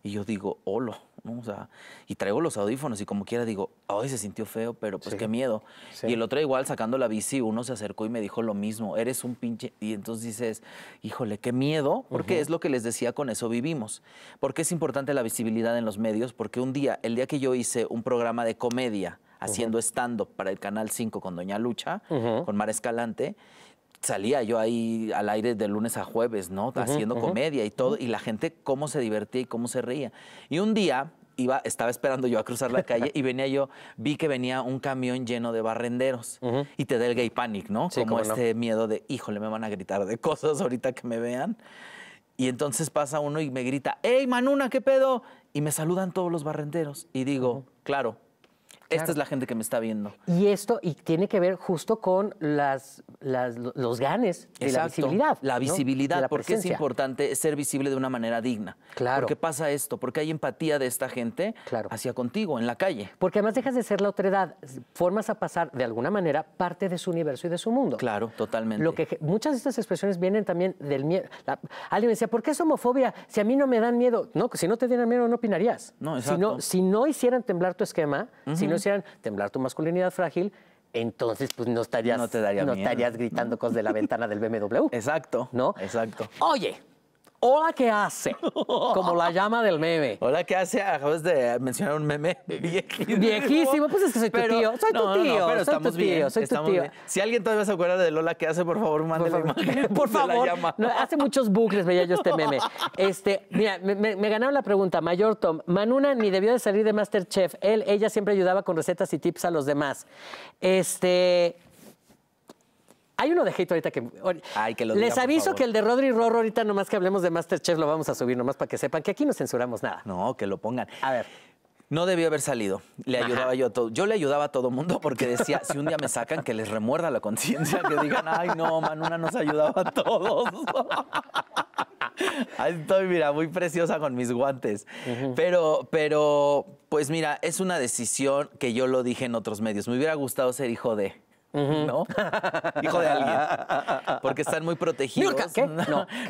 Y yo digo, holo, O sea, y traigo los audífonos y como quiera digo, ay, se sintió feo, pero pues qué miedo. Y el otro igual sacando la bici, uno se acercó y me dijo lo mismo, eres un pinche... Y entonces dices, híjole, qué miedo, porque es lo que les decía, con eso vivimos. Porque es importante la visibilidad en los medios, porque un día, el día que yo hice un programa de comedia haciendo stand-up para el Canal 5 con Doña Lucha, con Mar Escalante, salía yo ahí al aire de lunes a jueves, ¿no? Haciendo comedia y todo, y la gente cómo se divertía y cómo se reía. Y un día iba, estaba esperando yo a cruzar la calle y venía yo, vi que venía un camión lleno de barrenderos y te da el gay panic, ¿no? Como este miedo de, híjole, me van a gritar de cosas ahorita que me vean. Y entonces pasa uno y me grita, hey, Manuna, ¿qué pedo? Y me saludan todos los barrenderos. Y digo, claro, esta es la gente que me está viendo. Y esto y tiene que ver justo con las, los ganes de la visibilidad. La visibilidad, porque es importante ser visible de una manera digna. Claro. qué pasa esto, porque hay empatía de esta gente hacia contigo en la calle. Porque además dejas de ser la otra edad, formas a pasar de alguna manera parte de su universo y de su mundo. Claro, totalmente. Lo que muchas de estas expresiones vienen también del miedo. Alguien me decía, ¿por qué es homofobia si a mí no me dan miedo? No, si no te dieran miedo no opinarías. No, exacto. Si no, si no hicieran temblar tu esquema, si no temblar tu masculinidad frágil, entonces pues no estarías, no estarías gritando cosas de la ventana del BMW. Exacto. ¿No? Exacto. Oye, hola ¿qué hace, como la llama del meme. Hola ¿qué hace, acabas de mencionar un meme viejísimo. Viejísimo, pues es que soy tu tío, soy tu tío, pero estamos tu bien, Si alguien todavía se acuerda de Lola ¿qué hace, por favor, mándale Por favor, por favor. hace muchos bucles veía yo este meme. Este, mira, me, me, ganaron la pregunta, Mayor Tom, Manuna ni debió de salir de MasterChef, él, ella siempre ayudaba con recetas y tips a los demás. Este, hay uno de hate ahorita que. que Les aviso que el de Rodri Rorro, ahorita nomás que hablemos de Masterchef, lo vamos a subir, nomás para que sepan que aquí no censuramos nada. No, que lo pongan. A ver. No debió haber salido. Le ayudaba yo a todo. Yo le ayudaba a todo mundo porque decía, si un día me sacan, que les remuerda la conciencia, que digan, ay, no, Manuna nos ayudaba a todos. Ahí estoy, mira, muy preciosa con mis guantes. Pero, pero, pues mira, es una decisión que yo lo dije en otros medios. Me hubiera gustado ser hijo de. ¿no? Hijo de alguien. Porque están muy protegidos.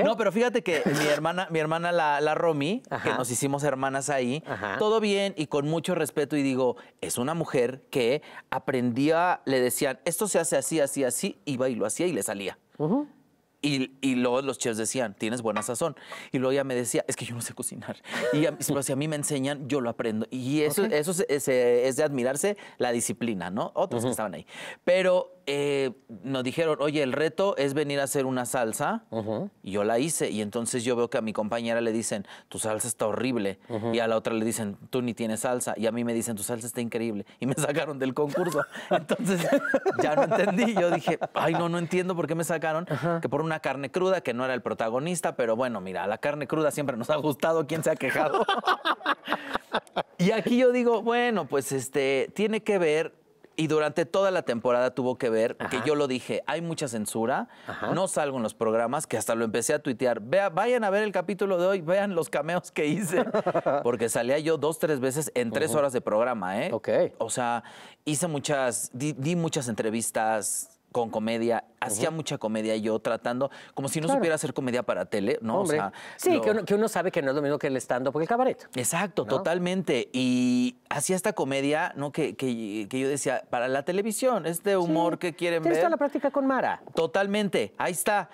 No, pero fíjate que mi hermana, mi hermana la, la Romy, que nos hicimos hermanas ahí, todo bien y con mucho respeto. Y digo, es una mujer que aprendía, le decían, esto se hace así, así, así, iba y lo hacía y le salía. Y, luego los chefs decían, tienes buena sazón. Y luego ella me decía, es que yo no sé cocinar. Y si a mí me enseñan, yo lo aprendo. Y eso, eso es, de admirarse la disciplina, ¿no? Otros que estaban ahí. Pero eh, nos dijeron, oye, el reto es venir a hacer una salsa. Y yo la hice. Y entonces yo veo que a mi compañera le dicen, tu salsa está horrible. Y a la otra le dicen, tú ni tienes salsa. Y a mí me dicen, tu salsa está increíble. Y me sacaron del concurso. entonces ya no entendí. Yo dije, ay, no, no entiendo por qué me sacaron. Que por una carne cruda, que no era el protagonista. Pero bueno, mira, la carne cruda siempre nos ha gustado. ¿Quién se ha quejado? y aquí yo digo, bueno, pues este, tiene que ver y durante toda la temporada tuvo que ver que yo lo dije, hay mucha censura, no salgo en los programas, que hasta lo empecé a tuitear, Vea, vayan a ver el capítulo de hoy, vean los cameos que hice, porque salía yo dos, tres veces en tres horas de programa, ¿eh? Ok. O sea, hice muchas, di muchas entrevistas, con comedia, hacía mucha comedia yo tratando, como si no supiera hacer comedia para tele, ¿no? sí, que, uno, que, uno, sabe que no es lo mismo que el estando porque el cabaret. Exacto, totalmente. Y hacía esta comedia, ¿no? Que, que, que, yo decía, para la televisión, este humor que quieren ver. Tienes la práctica con Mara. Totalmente, ahí está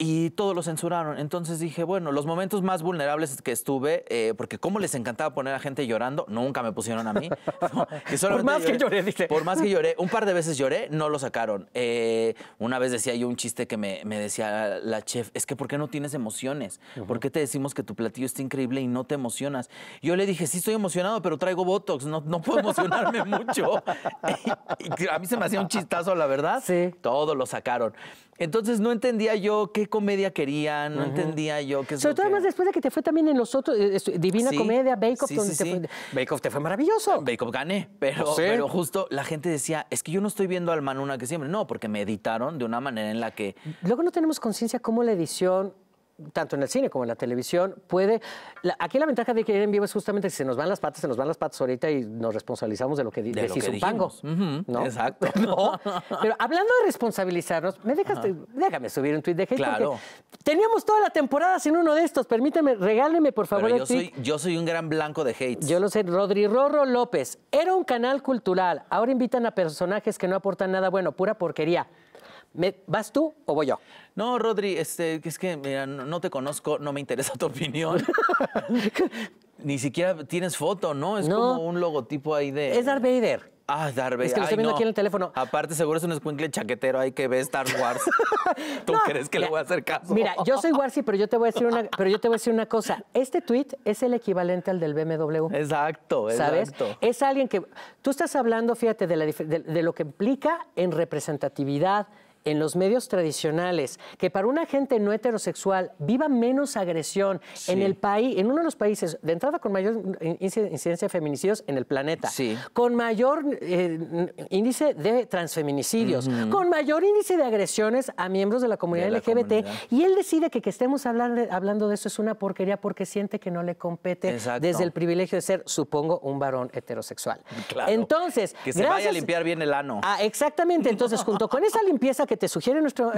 y todo lo censuraron. Entonces dije, bueno, los momentos más vulnerables que estuve, eh, porque como les encantaba poner a gente llorando, nunca me pusieron a mí. por más que lloré, dije. Por más que lloré, un par de veces lloré, no lo sacaron. Eh, una vez decía yo un chiste que me, decía la chef, es que ¿por qué no tienes emociones? ¿Por qué te decimos que tu platillo está increíble y no te emocionas? Yo le dije, sí, estoy emocionado, pero traigo Botox, no, puedo emocionarme mucho. a mí se me hacía un chistazo, la verdad. Sí. Todo lo sacaron. Entonces no entendía yo qué comedia querían, no entendía yo qué Sobre todo además después de que te fue también en los otros, eh, Divina Comedia, Bake Off, donde te fue... Bake te fue maravilloso. Bake gané, pero, pero justo la gente decía, es que yo no estoy viendo al Manuna que siempre. No, porque me editaron de una manera en la que... Luego no tenemos conciencia cómo la edición tanto en el cine como en la televisión, puede... aquí la ventaja de que ir en vivo es justamente si se nos van las patas, se nos van las patas ahorita y nos responsabilizamos de lo que de, un pango. ¿no? Exacto. Pero hablando de responsabilizarnos, me déjame subir un tuit de hate teníamos toda la temporada sin uno de estos. Permíteme, regálenme por favor yo soy, yo soy un gran blanco de hate. Yo lo sé. Rodri Rorro López. Era un canal cultural. Ahora invitan a personajes que no aportan nada bueno. Pura porquería. ¿Vas tú o voy yo? No, Rodri, este, es que no te conozco, no me interesa tu opinión. Ni siquiera tienes foto, ¿no? Es como un logotipo ahí de. Es Darth Vader. Ah, Darth Vader. Es que lo estoy viendo aquí en el teléfono. Aparte, seguro es un escuincle chaquetero ahí que ve Star Wars. ¿Tú crees que le voy a hacer caso? Mira, yo soy Warsi, pero yo te voy a decir una, pero yo te voy a una cosa. Este tweet es el equivalente al del BMW. Exacto, exacto. Es alguien que. Tú estás hablando, fíjate, de lo que implica en representatividad, en los medios tradicionales que para una gente no heterosexual viva menos agresión en el país, en uno de los países de entrada con mayor incidencia de feminicidios en el planeta, con mayor eh, índice de transfeminicidios, con mayor índice de agresiones a miembros de la comunidad LGBT, y él decide que que estemos hablando, de eso es una porquería porque siente que no le compete desde el privilegio de ser, supongo, un varón heterosexual. Entonces, que se vaya a limpiar bien el ano. Ah, exactamente. Entonces, junto con esa limpieza que te sugiere nuestro.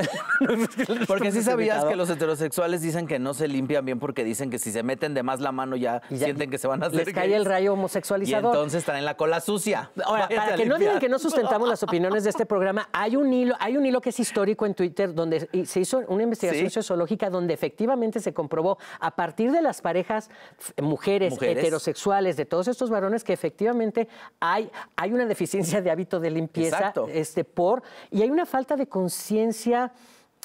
porque sí sabías que los heterosexuales dicen que no se limpian bien porque dicen que si se meten de más la mano ya, sienten que se van a hacer. Les cae el rayo homosexualizado Y entonces en la cola sucia. para que no digan que no sustentamos las opiniones de este programa, hay un hilo, hay un hilo que es histórico en Twitter donde se hizo una investigación sociológica donde efectivamente se comprobó a partir de las parejas mujeres, heterosexuales de todos estos varones que efectivamente hay, hay una deficiencia de hábito de limpieza este por y hay una falta de conciencia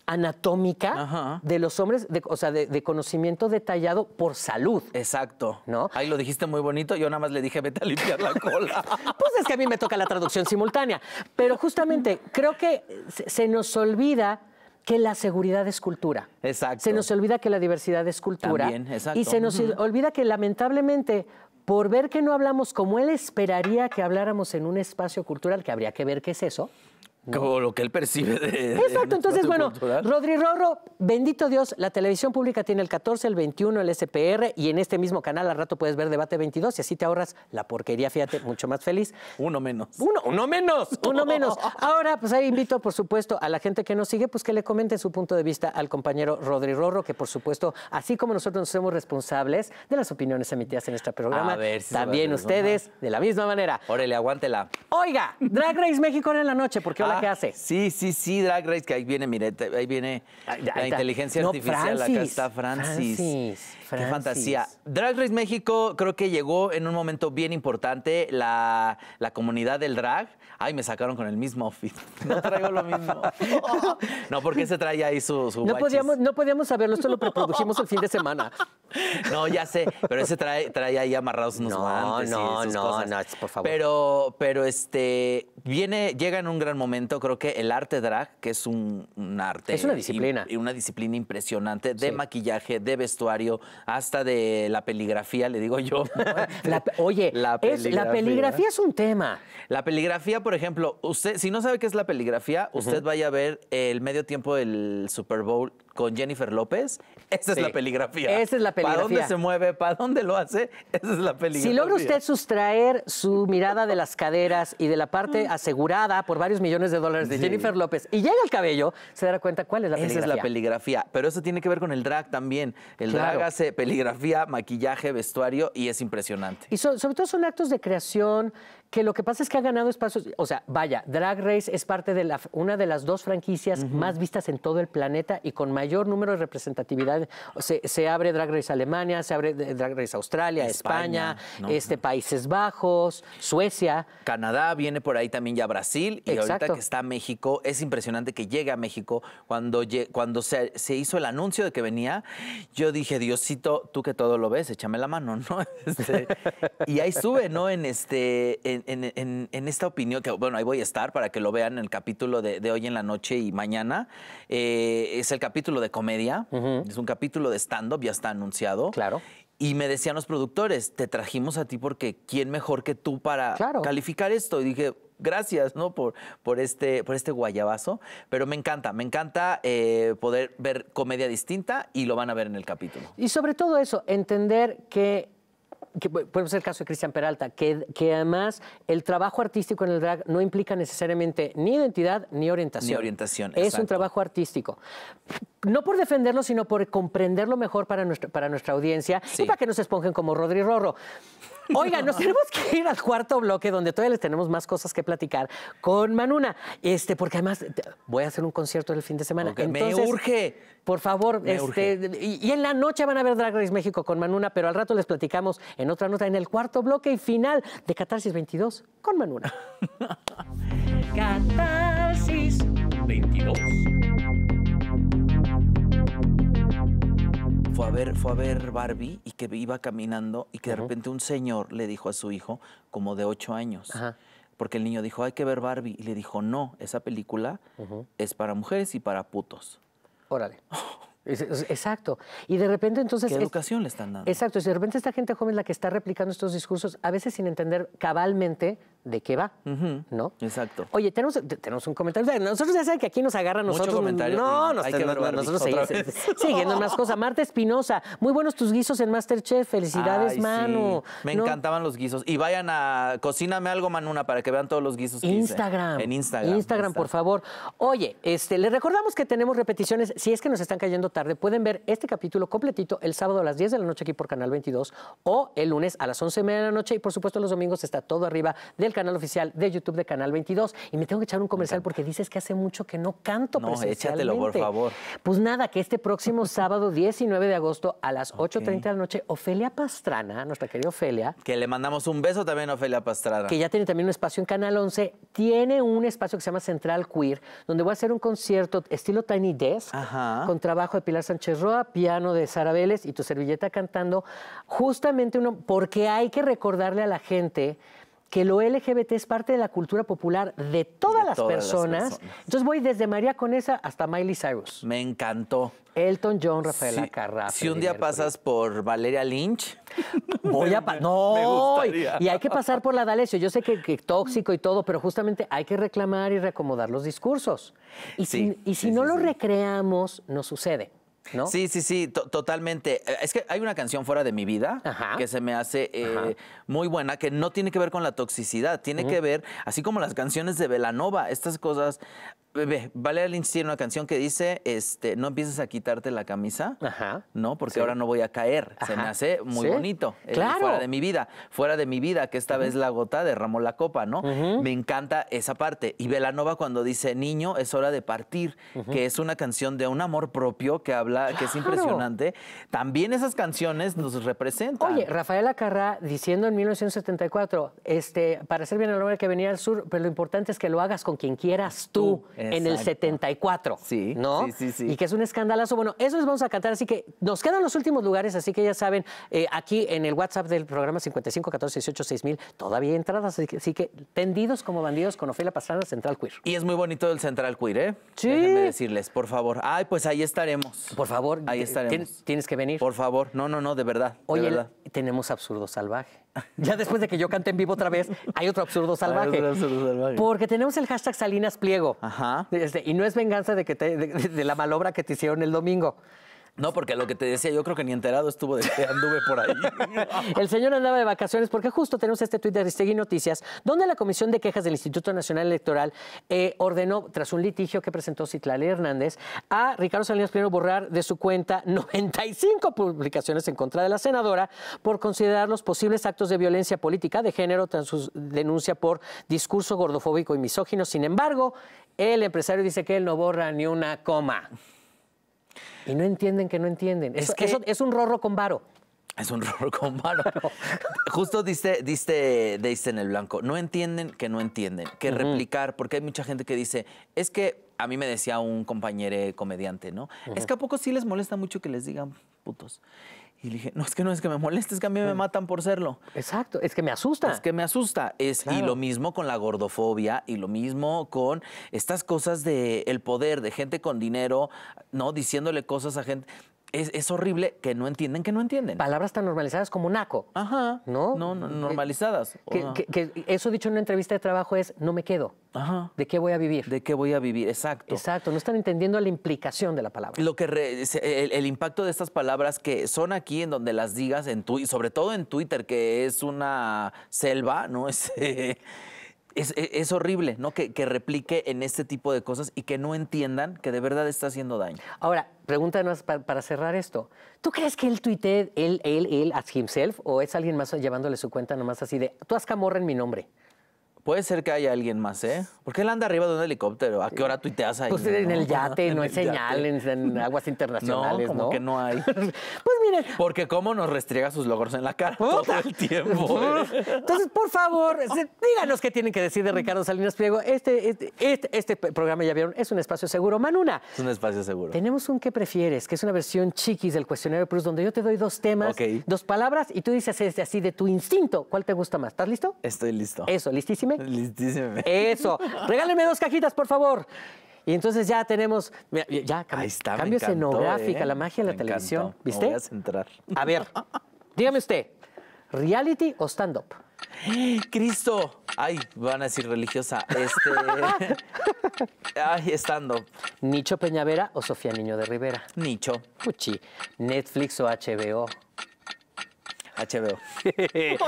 anatómica de los hombres, o sea, de, conocimiento detallado por salud. Exacto. ¿No? Ahí lo dijiste muy bonito, yo nada más le dije, vete a limpiar la cola. pues es que a mí me toca la traducción simultánea. Pero justamente creo que se nos olvida que la seguridad es cultura. Exacto. Se nos olvida que la diversidad es cultura. También, exacto. Y se nos olvida que lamentablemente por ver que no hablamos como él esperaría que habláramos en un espacio cultural, que habría que ver qué es eso, como lo que él percibe de. Exacto, entonces, bueno, Rodri Rorro, bendito Dios, la televisión pública tiene el 14, el 21, el SPR y en este mismo canal al rato puedes ver Debate 22 y así te ahorras la porquería, fíjate, mucho más feliz. Uno menos. Uno, uno menos, uno menos. Ahora, pues ahí invito, por supuesto, a la gente que nos sigue, pues que le comente su punto de vista al compañero Rodri Rorro, que por supuesto, así como nosotros nos somos responsables de las opiniones emitidas en este programa, también ustedes, de la misma manera. Órale, aguántela. Oiga, Drag Race México en la noche, porque qué hace. Sí, sí, sí, Drag Race, que ahí viene, mire, ahí viene la inteligencia artificial, acá está Francis. Francis. Qué fantasía. Drag Race México creo que llegó en un momento bien importante la, comunidad del drag. Ay, me sacaron con el mismo outfit. No traigo lo mismo. no, porque se trae ahí su, no podíamos, no podíamos saberlo, esto lo reprodujimos el fin de semana. No, ya sé, pero ese trae, trae ahí amarrados unos no, no, no, No, por favor. Pero, pero este, viene, llega en un gran momento, creo que el arte drag, que es un, arte. Es una disciplina. Y, una disciplina impresionante de maquillaje, de vestuario, hasta de la peligrafía, le digo yo. oye, la peligrafía. Es, un tema. La peligrafía, por ejemplo, usted, si no sabe qué es la peligrafía, usted vaya a ver el medio tiempo del Super Bowl con Jennifer López, esa es la peligrafía. Esa es la peligrafía. ¿Para dónde se mueve? ¿Para dónde lo hace? Esa es la peligrafía. Si logra usted sustraer su mirada de las caderas y de la parte mm. asegurada por varios millones de dólares de Jennifer López y llega al cabello, se dará cuenta cuál es la peligrafía. Esa es la peligrafía. Pero eso tiene que ver con el drag también. El drag hace peligrafía, maquillaje, vestuario y es impresionante. Y sobre todo son actos de creación, que lo que pasa es que ha ganado espacios, o sea, vaya, Drag Race es parte de la, una de las dos franquicias más vistas en todo el planeta y con mayor número de representatividad. Se, se abre Drag Race Alemania, se abre Drag Race Australia, España, este, Países Bajos, Suecia. Canadá, viene por ahí también ya Brasil y ahorita que está México, es impresionante que llegue a México. Cuando, cuando se, hizo el anuncio de que venía, yo dije, Diosito, tú que todo lo ves, échame la mano, ¿no? Este, y ahí sube, ¿no? En este en, esta opinión, que bueno, ahí voy a estar para que lo vean en el capítulo de, hoy en la noche y mañana, eh, es el capítulo de comedia, es un capítulo de stand-up, ya está anunciado. Claro. Y me decían los productores, te trajimos a ti porque ¿quién mejor que tú para calificar esto? Y dije, gracias, ¿no? Por, por, este, por este guayabazo. Pero me encanta, me encanta eh, poder ver comedia distinta y lo van a ver en el capítulo. Y sobre todo eso, entender que que, ser el caso de Cristian Peralta, que, además el trabajo artístico en el drag no implica necesariamente ni identidad ni orientación. Ni orientación. Es un trabajo artístico. No por defenderlo, sino por comprenderlo mejor para, para nuestra audiencia y para que no se esponjen como Rodri Rorro. Oigan, nos tenemos que ir al cuarto bloque donde todavía les tenemos más cosas que platicar con Manuna. Este, porque además voy a hacer un concierto el fin de semana. Entonces, me urge. Por favor, este, Y, y, en la noche van a ver Drag Race México con Manuna, pero al rato les platicamos en otra nota en el cuarto bloque y final de Catarsis 22 con Manuna. Catarsis 22. fue a ver, fue a ver Barbie y que iba caminando y que de repente un señor le dijo a su hijo, como de ocho años, porque el niño dijo, hay que ver Barbie. Y le dijo, no, esa película es para mujeres y para putos. Órale. Exacto. Y de repente entonces... ¿Qué educación le están dando? Exacto, y de repente esta gente joven es la que está replicando estos discursos, a veces sin entender cabalmente de qué va, ¿no? Exacto. Oye, tenemos, un comentario. Nosotros ya saben que aquí nos agarran nosotros. Mucho comentario. No, mm, nos, que no nosotros siguiendo más cosas. Marta Espinosa, muy buenos tus guisos en Masterchef. Felicidades, Manu. Me encantaban los guisos. Y vayan a Cocíname algo, Manuna, para que vean todos los guisos. Instagram. En Instagram. Instagram, por favor. Oye, este, les recordamos que tenemos repeticiones. Si es que nos están cayendo tarde, pueden ver este capítulo completito el sábado a las 10 de la noche aquí por Canal 22 o el lunes a las 11 de la noche. Y por supuesto, los domingos está todo arriba del canal oficial de YouTube de Canal 22. Y me tengo que echar un comercial porque dices que hace mucho que no canto no, échatelo, por favor. Pues nada, que este próximo sábado 19 de agosto a las 8.30 de la noche, Ofelia Pastrana, nuestra querida Ofelia. Que le mandamos un beso también a Ofelia Pastrana. Que ya tiene también un espacio en Canal 11. Tiene un espacio que se llama Central Queer, donde voy a hacer un concierto estilo Tiny Desk, con trabajo de Pilar Sánchez Roa, piano de Sara Vélez y tu servilleta cantando justamente uno, porque hay que recordarle a la gente que lo LGBT es parte de la cultura popular de todas, las, personas. Entonces voy desde María Conesa hasta Miley Cyrus. Me encantó. Elton John, Rafael carra Si un día pasas por Valeria Lynch, voy a pasar. no. Me y hay que pasar por la Dalecio. Yo sé que, es tóxico y todo, pero justamente hay que reclamar y reacomodar los discursos. Y si, no lo recreamos, no sucede. Sí, sí, sí, totalmente. Eh, es que hay una canción fuera de mi vida que se me hace eh, muy buena, que no tiene que ver con la toxicidad, tiene que ver, así como las canciones de Velanova, estas cosas Bebé, vale al tiene una canción que dice, este, no empieces a quitarte la camisa, ¿no? Porque ahora no voy a caer. Se me hace muy bonito. Eh, claro. fuera de mi vida, fuera de mi vida, que esta vez la gota derramó la copa, ¿no? Me encanta esa parte. Y Velanova cuando dice, niño, es hora de partir, que es una canción de un amor propio que habla, que es impresionante. También esas canciones nos representan. Oye, Rafael Acarrá diciendo en 1974, este, para ser bien el hombre que venía al sur, pero lo importante es que lo hagas con quien quieras tú en el 74. Sí. ¿No? Sí, sí, sí. Y que es un escandalazo. Bueno, eso les vamos a cantar, así que nos quedan los últimos lugares, así que ya saben, eh, aquí en el WhatsApp del programa 55 14 6000 todavía hay entradas, así que, tendidos como bandidos con Ofelia Pastrana, Central Queer. Y es muy bonito el Central Queer, ¿eh? Sí. Déjenme decirles, por favor. Ay, pues ahí estaremos. Por favor. Ahí estaremos. Tienes que venir. Por favor. No, no, no, de verdad. Oye, tenemos Absurdo Salvaje ya después de que yo cante en vivo otra vez, hay otro absurdo salvaje. Porque tenemos el hashtag Salinas Pliego. Ajá. Este, y no es venganza de, que de, la malobra que te hicieron el domingo. No, porque lo que te decía, yo creo que ni enterado estuvo de que anduve por ahí. el señor andaba de vacaciones porque justo tenemos este tuit de Aristegui Noticias, donde la Comisión de Quejas del Instituto Nacional Electoral eh, ordenó, tras un litigio que presentó Citlali Hernández, a Ricardo Salinas Pliego borrar de su cuenta 95 publicaciones en contra de la senadora por considerar los posibles actos de violencia política de género tras su denuncia por discurso gordofóbico y misógino. Sin embargo, el empresario dice que él no borra ni una coma. Y no entienden que no entienden. Es, que... es un rorro con varo. Es un rorro con varo. Justo diste, diste, en el blanco. No entienden que no entienden. Que replicar, porque hay mucha gente que dice, es que a mí me decía un compañero comediante, ¿no? Es que a poco sí les molesta mucho que les digan putos. Y le dije, no, es que no es que me moleste, es que a mí me matan por serlo. Exacto, es que me asusta. Es que me asusta. Es, Y lo mismo con la gordofobia, y lo mismo con estas cosas del poder, de gente con dinero, ¿no? Diciéndole cosas a gente es, horrible que no entienden que no entienden. Palabras tan normalizadas como naco. Ajá. ¿No? No, normalizadas. Que, eso dicho en una entrevista de trabajo es no me quedo. Ajá. ¿De qué voy a vivir? ¿De qué voy a vivir? Exacto. Exacto. No están entendiendo la implicación de la palabra. Lo que el, impacto de estas palabras que son aquí en donde las digas en tu, sobre todo en Twitter que es una selva, no es e, es, horrible, ¿no? Que, que, replique en este tipo de cosas y que no entiendan que de verdad está haciendo daño. Ahora, pregúntanos para, cerrar esto. ¿Tú crees que él tuitee él, él, él, as himself, o es alguien más llevándole su cuenta nomás así de, tú haz camorra en mi nombre? Puede ser que haya alguien más, ¿eh? ¿Por qué él anda arriba de un helicóptero. ¿A qué hora tuiteas ahí? Pues en el yate, no, hay señal, en, aguas internacionales, ¿no? que no hay. pues miren. Porque cómo nos restriega sus logros en la cara todo el tiempo. ¿eh? Entonces, por favor, díganos qué tienen que decir de Ricardo Salinas Pliego. Este este, este, este, programa, ya vieron, es un espacio seguro. Manuna. Es un espacio seguro. Tenemos un que prefieres? Que es una versión chiquis del cuestionario Plus, donde yo te doy dos temas, dos palabras, y tú dices este así de tu instinto. ¿Cuál te gusta más? ¿Estás listo? Estoy listo. Eso, listísimo. Eso. Regálenme dos cajitas, por favor. Y entonces ya tenemos, ya, está, cambio escenográfica, ¿eh? la magia de la televisión, ¿viste? voy a centrar. A ver, dígame usted, ¿reality o stand-up? Cristo, ay, van a decir religiosa, este, ay, stand-up. ¿Nicho Peñavera o Sofía Niño de Rivera? Nicho. Puchi, ¿Netflix o HBO? HBO.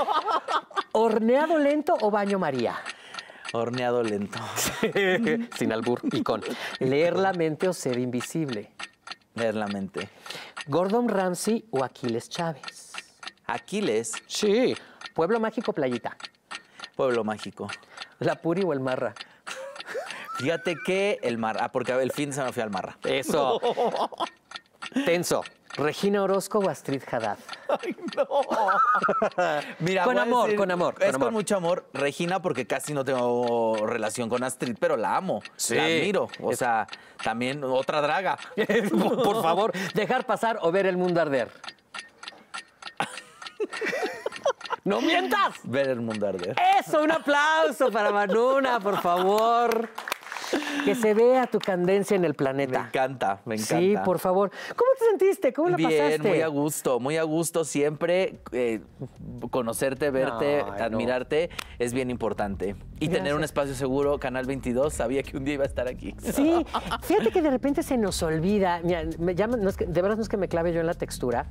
¿Horneado lento o baño María? Horneado lento. Sin albur, picón. ¿Leer la mente o ser invisible? Leer la mente. ¿Gordon Ramsay o Aquiles Chávez? Aquiles. Sí. ¿Pueblo mágico, playita? Pueblo mágico. ¿La Puri o el Marra? Fíjate que el Marra. Ah, porque el fin se me fue al Marra. Eso. Tenso. Regina Orozco o Astrid Haddad. Ay, no. Mira, con amor, con amor, es con mucho amor, Regina, porque casi no tengo relación con Astrid, pero la amo. Sí. La admiro. O sea, también otra draga. por, por favor, dejar pasar o ver el mundo arder. ¡No mientas! Ver el mundo arder. Eso, un aplauso para Manuna, por favor que se vea tu candencia en el planeta. Me encanta, me encanta. Sí, por favor. ¿Cómo te sentiste? ¿Cómo la pasaste? Bien, muy a gusto, muy a gusto siempre. Eh, conocerte, verte, admirarte es bien importante. Y tener un espacio seguro, Canal 22, sabía que un día iba a estar aquí. Sí, fíjate que de repente se nos olvida. me de verdad no es que me clave yo en la textura,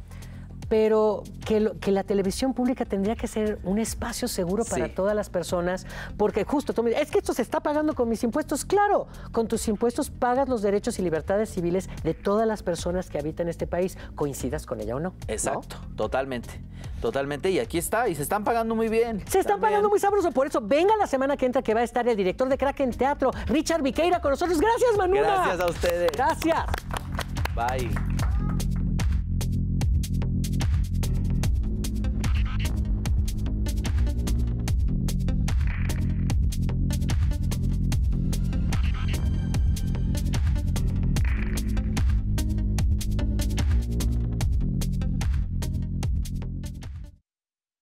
pero que, la televisión pública tendría que ser un espacio seguro para todas las personas, porque justo, es que esto se está pagando con mis impuestos, claro, con tus impuestos pagas los derechos y libertades civiles de todas las personas que habitan este país, coincidas con ella o no. Exacto, totalmente, totalmente, y aquí está, y se están pagando muy bien. Se están pagando muy sabroso, por eso venga la semana que entra que va a estar el director de Crack en Teatro, Richard Viqueira, con nosotros. Gracias, Manuel. Gracias a ustedes. Gracias. Bye.